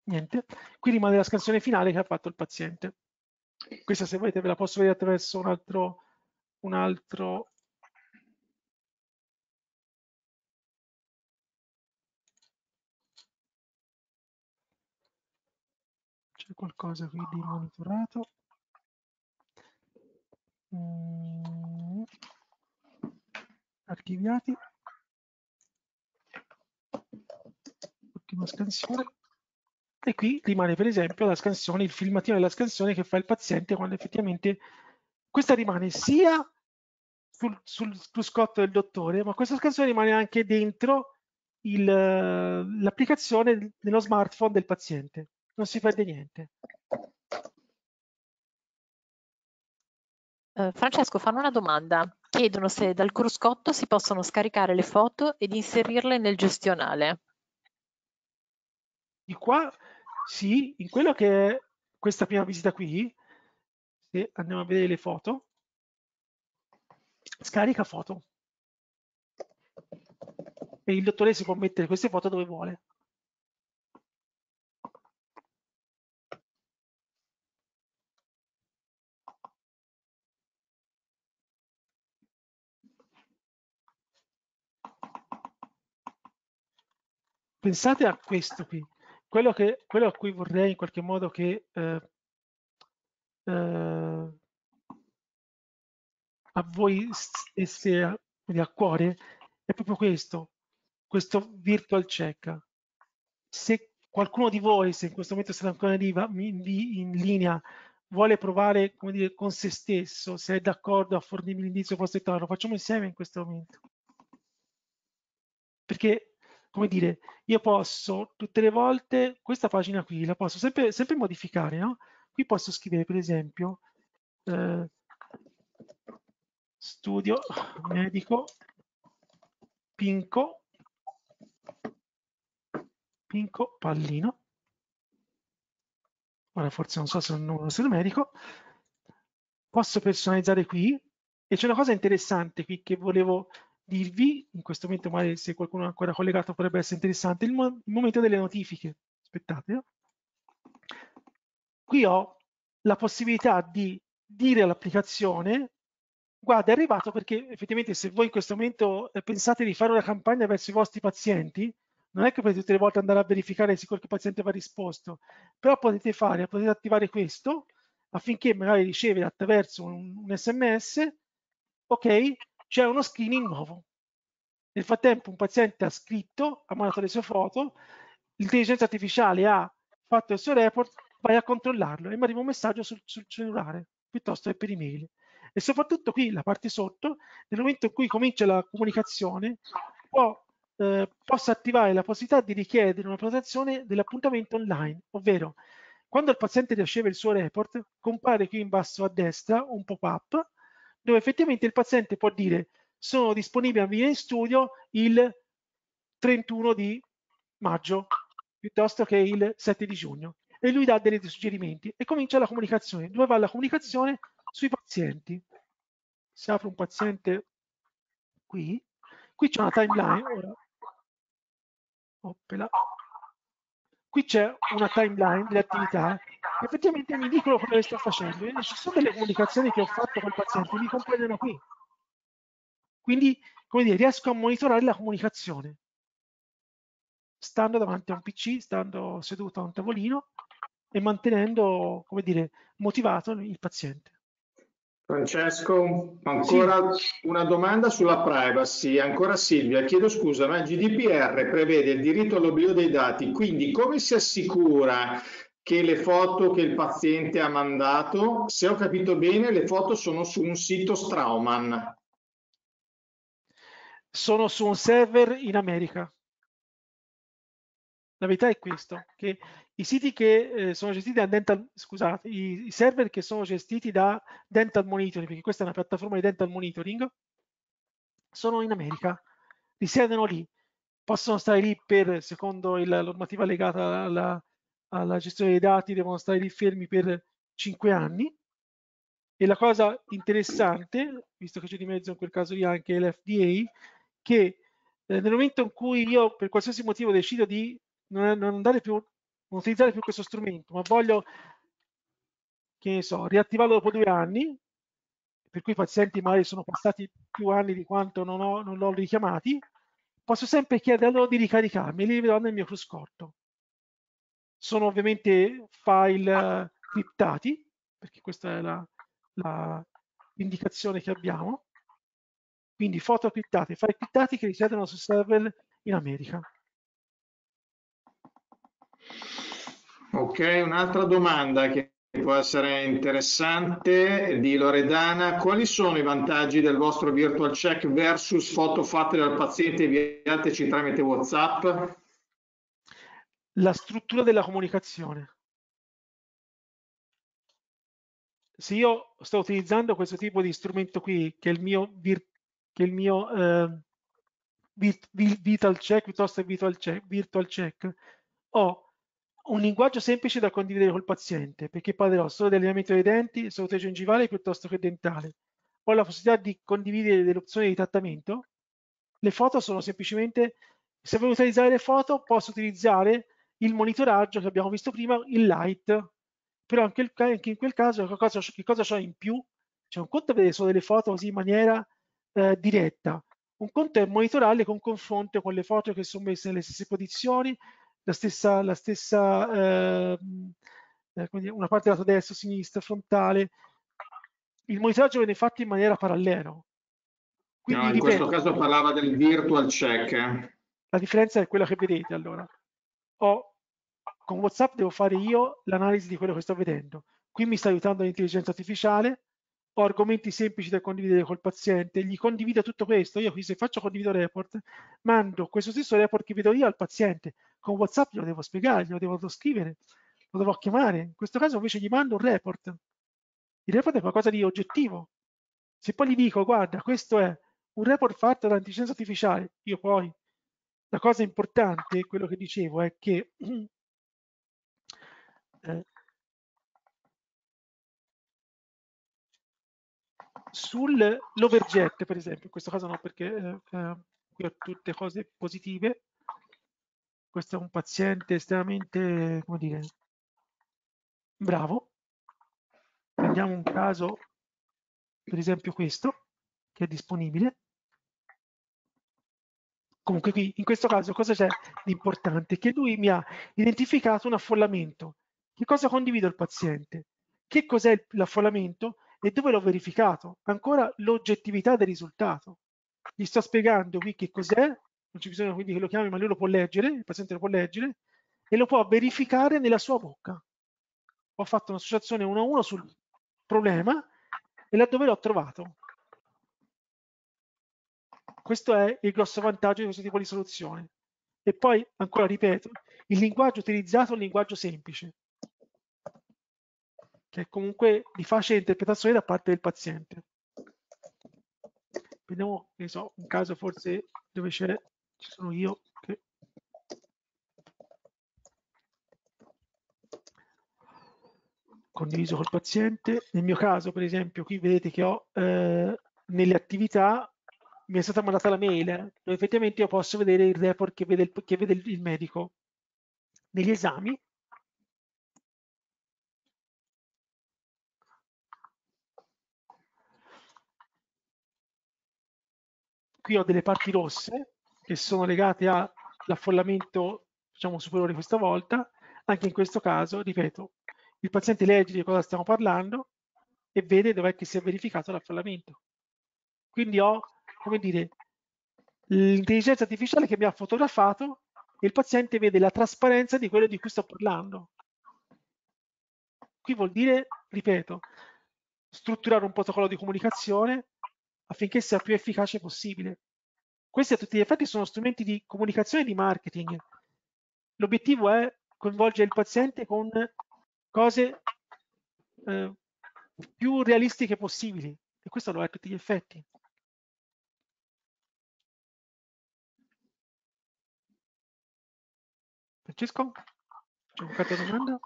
Niente. Qui rimane la scansione finale che ha fatto il paziente. Questa se volete ve la posso vedere attraverso un altro, un altro qualcosa qui di monitorato. Mm. Archiviati. Ultima scansione. E qui rimane per esempio la scansione, il filmatino della scansione che fa il paziente quando effettivamente questa rimane sia sul, sul, sul scotto del dottore, ma questa scansione rimane anche dentro l'applicazione nello smartphone del paziente non si perde niente. Uh, Francesco, fanno una domanda. Chiedono se dal cruscotto si possono scaricare le foto ed inserirle nel gestionale. Di qua, sì, in quello che è questa prima visita qui, se andiamo a vedere le foto, scarica foto. E il dottore si può mettere queste foto dove vuole. Pensate a questo qui, quello, che, quello a cui vorrei in qualche modo che eh, eh, a voi stesse a, a cuore è proprio questo, questo virtual check. Se qualcuno di voi, se in questo momento siete ancora lì in linea, vuole provare come dire, con se stesso, se è d'accordo a fornirmi l'indizio prospettivo, lo facciamo insieme in questo momento. Perché come dire, io posso tutte le volte, questa pagina qui la posso sempre, sempre modificare, no? Qui posso scrivere per esempio eh, studio medico pinco pinco pallino ora forse non so se è un numero medico. posso personalizzare qui e c'è una cosa interessante qui che volevo dirvi, in questo momento magari se qualcuno è ancora collegato potrebbe essere interessante, il, mo il momento delle notifiche. Aspettate. Qui ho la possibilità di dire all'applicazione guarda è arrivato perché effettivamente se voi in questo momento eh, pensate di fare una campagna verso i vostri pazienti non è che potete tutte le volte andare a verificare se qualche paziente va risposto però potete fare, potete attivare questo affinché magari riceve attraverso un, un sms ok c'è uno screening nuovo. Nel frattempo un paziente ha scritto, ha mandato le sue foto, l'intelligenza artificiale ha fatto il suo report, vai a controllarlo e mi arriva un messaggio sul, sul cellulare piuttosto che per email. E soprattutto qui, la parte sotto, nel momento in cui comincia la comunicazione, può eh, possa attivare la possibilità di richiedere una prenotazione dell'appuntamento online, ovvero quando il paziente riceve il suo report, compare qui in basso a destra un pop-up dove effettivamente il paziente può dire sono disponibile a venire in studio il 31 di maggio piuttosto che il 7 di giugno e lui dà dei suggerimenti e comincia la comunicazione. Dove va la comunicazione? Sui pazienti. Si apre un paziente qui, qui c'è una timeline, ora, oppela, qui c'è una timeline delle attività che effettivamente mi dicono quello che sto facendo. E ci sono delle comunicazioni che ho fatto col paziente, mi comprendono qui. Quindi, come dire, riesco a monitorare la comunicazione stando davanti a un PC, stando seduto a un tavolino e mantenendo, come dire, motivato il paziente. Francesco, ancora sì. una domanda sulla privacy, ancora Silvia, chiedo scusa, ma il GDPR prevede il diritto all'oblio dei dati, quindi come si assicura che le foto che il paziente ha mandato, se ho capito bene, le foto sono su un sito Strauman? Sono su un server in America. La verità è questo, che i siti che eh, sono gestiti da dental, scusate, i, i, server che sono gestiti da dental monitoring, perché questa è una piattaforma di dental monitoring, sono in America, risiedono lì, possono stare lì per, secondo la normativa legata alla, alla gestione dei dati, devono stare lì fermi per 5 anni. E la cosa interessante, visto che c'è di mezzo in quel caso lì anche l'FDA, che eh, nel momento in cui io per qualsiasi motivo decido di non, non andare più non utilizzare più questo strumento, ma voglio, che ne so, riattivarlo dopo due anni, per cui i pazienti magari sono passati più anni di quanto non, l'ho richiamati, posso sempre chiedere a loro di ricaricarmi, li vedo nel mio cruscotto. Sono ovviamente file eh, criptati, perché questa è l'indicazione che abbiamo, quindi foto criptate, file criptati che risiedono su server in America. Ok, un'altra domanda che può essere interessante di Loredana. Quali sono i vantaggi del vostro virtual check versus foto fatte dal paziente inviateci tramite WhatsApp? La struttura della comunicazione. Se io sto utilizzando questo tipo di strumento qui, che è il mio, vir che è il mio eh, vir vir vital check piuttosto che virtual check, virtual check ho un linguaggio semplice da condividere col paziente, perché parlerò solo di allineamento dei denti, salute gengivale piuttosto che dentale. Ho la possibilità di condividere delle opzioni di trattamento. Le foto sono semplicemente, se voglio utilizzare le foto, posso utilizzare il monitoraggio che abbiamo visto prima, il light, però anche, il, anche in quel caso che cosa, che cosa ho in più? Cioè un conto è vedere solo delle foto così in maniera eh, diretta, un conto è monitorarle con confronto con le foto che sono messe nelle stesse posizioni, la stessa, la stessa ehm, eh, quindi una parte lato destro, sinistra, frontale. Il monitoraggio viene fatto in maniera parallela. Quindi, no, in ripeto, questo caso parlava del virtual check. Eh? La differenza è quella che vedete allora. Ho, con WhatsApp devo fare io l'analisi di quello che sto vedendo. Qui mi sta aiutando l'intelligenza artificiale, ho argomenti semplici da condividere col paziente, gli condivido tutto questo, io qui se faccio condivido report, mando questo stesso report che vedo io al paziente, con WhatsApp glielo devo spiegare, glielo devo scrivere, lo devo chiamare. In questo caso invece gli mando un report. Il report è qualcosa di oggettivo. Se poi gli dico, guarda, questo è un report fatto dall'intelligenza artificiale, io poi, la cosa importante, quello che dicevo, è che [CLEARS THROAT] eh, sull'overjet, per esempio, in questo caso no, perché eh, eh qui ho tutte cose positive, questo è un paziente estremamente, come dire, bravo. Prendiamo un caso, per esempio questo, che è disponibile. Comunque qui, in questo caso, cosa c'è di importante? Che lui mi ha identificato un affollamento. Che cosa condivido il paziente? Che cos'è l'affollamento? E dove l'ho verificato? Ancora l'oggettività del risultato. Gli sto spiegando qui che cos'è, non ci bisogna quindi che lo chiami, ma lui lo può leggere, il paziente lo può leggere e lo può verificare nella sua bocca. Ho fatto un'associazione uno a uno sul problema e laddove l'ho trovato. Questo è il grosso vantaggio di questo tipo di soluzione. E poi, ancora ripeto, il linguaggio utilizzato è un linguaggio semplice, che è comunque di facile interpretazione da parte del paziente. Vediamo, ne so, un caso forse dove c'è ci sono io che... condiviso col paziente. Nel mio caso, per esempio, qui vedete che ho eh, nelle attività mi è stata mandata la mail, eh, dove effettivamente io posso vedere il report che vede il, che vede il medico. Negli esami qui ho delle parti rosse che sono legate all'affollamento diciamo, superiore questa volta, anche in questo caso, ripeto, il paziente legge di cosa stiamo parlando e vede dov'è che si è verificato l'affollamento. Quindi ho, come dire, l'intelligenza artificiale che mi ha fotografato e il paziente vede la trasparenza di quello di cui sto parlando. Qui vuol dire, ripeto, strutturare un protocollo di comunicazione affinché sia più efficace possibile. Questi a tutti gli effetti sono strumenti di comunicazione e di marketing. L'obiettivo è coinvolgere il paziente con cose eh, più realistiche possibili e questo lo è a tutti gli effetti. Francesco? C'è un'altra carta domanda?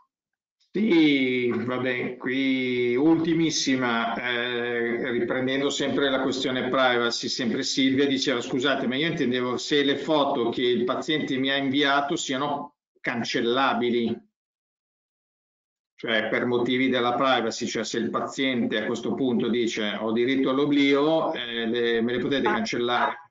Sì, va bene, qui ultimissima, eh, riprendendo sempre la questione privacy, sempre Silvia diceva scusate ma io intendevo se le foto che il paziente mi ha inviato siano cancellabili, cioè per motivi della privacy, cioè se il paziente a questo punto dice ho diritto all'oblio, eh, me le potete ah. cancellare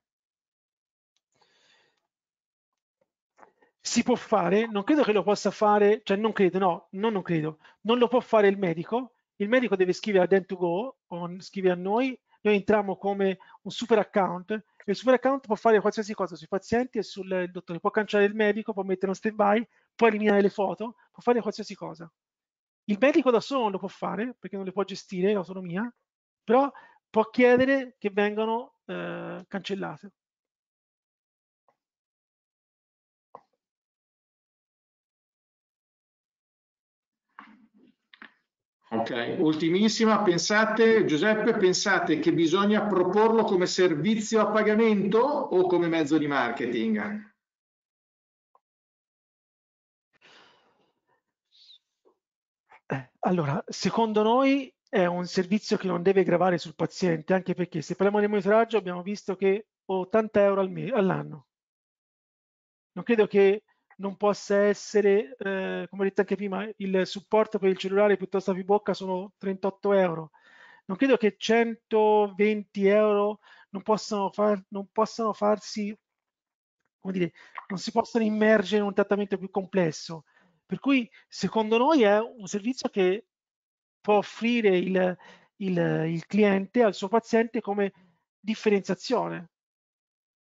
si può fare, non credo che lo possa fare, cioè non credo, no, no non credo, non lo può fare il medico, il medico deve scrivere a Dent2Go o scrivere a noi, noi entriamo come un super account e il super account può fare qualsiasi cosa sui pazienti e sul dottore, può cancellare il medico, può mettere uno stand by, può eliminare le foto, può fare qualsiasi cosa. Il medico da solo non lo può fare perché non le può gestire l'autonomia, però può chiedere che vengano eh, cancellate. Ok, ultimissima, pensate Giuseppe, pensate che bisogna proporlo come servizio a pagamento o come mezzo di marketing? Allora, secondo noi è un servizio che non deve gravare sul paziente, anche perché se parliamo di monitoraggio abbiamo visto che 80 euro all'anno. Non credo che non possa essere, eh, come ho detto anche prima, il supporto per il cellulare piuttosto che bocca sono 38 euro. Non credo che 120 euro non possano, far, non possano farsi, come dire, non si possano immergere in un trattamento più complesso. Per cui secondo noi è un servizio che può offrire il, il, il cliente al suo paziente come differenziazione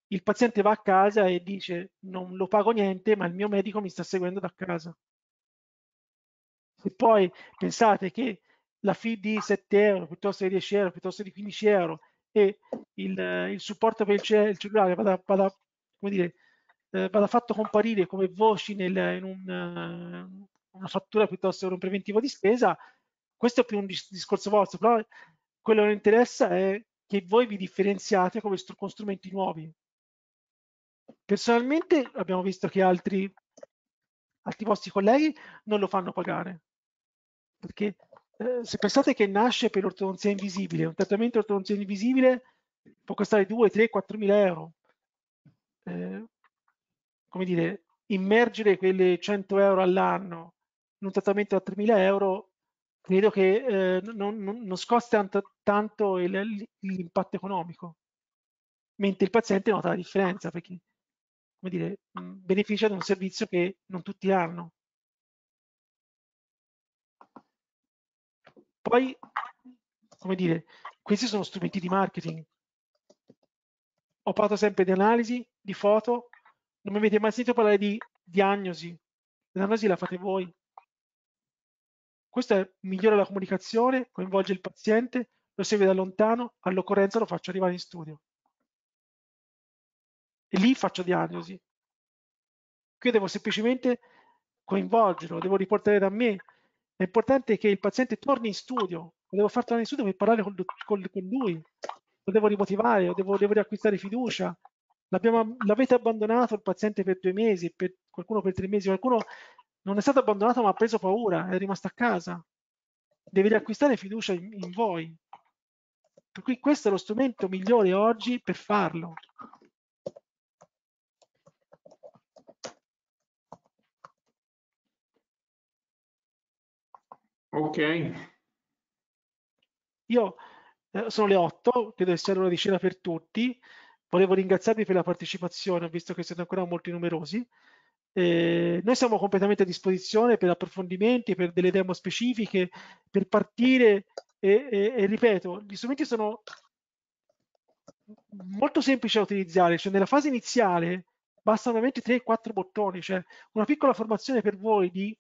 il paziente va a casa e dice non lo pago niente, ma il mio medico mi sta seguendo da casa. Se poi pensate che la fee di 7 euro piuttosto di 10 euro, piuttosto di 15 euro e il, il supporto per il, cellulare vada, vada, dire, eh, vada fatto comparire come voci nel, in un, una fattura piuttosto che un preventivo di spesa, questo è più un dis discorso vostro, però quello che interessa è che voi vi differenziate come str con strumenti nuovi. Personalmente abbiamo visto che altri, altri vostri colleghi non lo fanno pagare, perché eh, se pensate che nasce per ortodonzia invisibile, un trattamento ortodonzia invisibile può costare 2, 3, 4 mila euro. Eh, come dire, immergere quelle 100 euro all'anno in un trattamento da 3.000 euro credo che eh, non, non, non scosta tanto, tanto l'impatto economico, mentre il paziente nota la differenza perché come dire, beneficia di un servizio che non tutti hanno. Poi, come dire, questi sono strumenti di marketing. Ho parlato sempre di analisi, di foto, non mi avete mai sentito parlare di diagnosi. L'analisi la fate voi. Questo è, migliora la comunicazione, coinvolge il paziente, lo segue da lontano, all'occorrenza lo faccio arrivare in studio e lì faccio diagnosi. Qui devo semplicemente coinvolgerlo, devo riportare da me. È importante che il paziente torni in studio, lo devo far tornare in studio per parlare con, con, con lui, lo devo rimotivare, lo devo, devo riacquistare fiducia. l'avete abbandonato il paziente per due mesi, per, qualcuno per tre mesi, qualcuno non è stato abbandonato ma ha preso paura, è rimasto a casa. Deve riacquistare fiducia in, in voi. Per cui questo è lo strumento migliore oggi per farlo. Ok. Io eh, sono le 8, credo che sia una di cena per tutti. Volevo ringraziarvi per la partecipazione, visto che siete ancora molti numerosi. Eh, noi siamo completamente a disposizione per approfondimenti, per delle demo specifiche, per partire e, e, e ripeto, gli strumenti sono molto semplici da utilizzare, cioè nella fase iniziale bastano veramente 3-4 bottoni, cioè una piccola formazione per voi di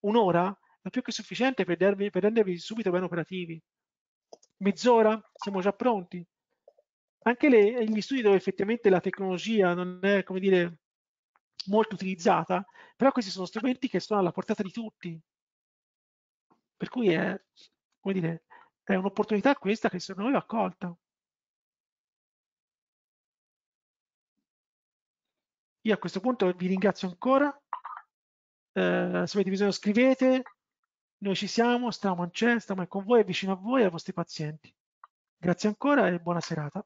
un'ora ma più che sufficiente per, darvi, per rendervi subito ben operativi. Mezz'ora? Siamo già pronti? Anche le, gli studi dove effettivamente la tecnologia non è, come dire, molto utilizzata, però questi sono strumenti che sono alla portata di tutti. Per cui è, come dire, è un'opportunità questa che secondo me va accolta. Io a questo punto vi ringrazio ancora. Eh, se avete bisogno scrivete, noi ci siamo, stiamo a Ancè, stiamo con voi, vicino a voi e ai vostri pazienti. Grazie ancora e buona serata.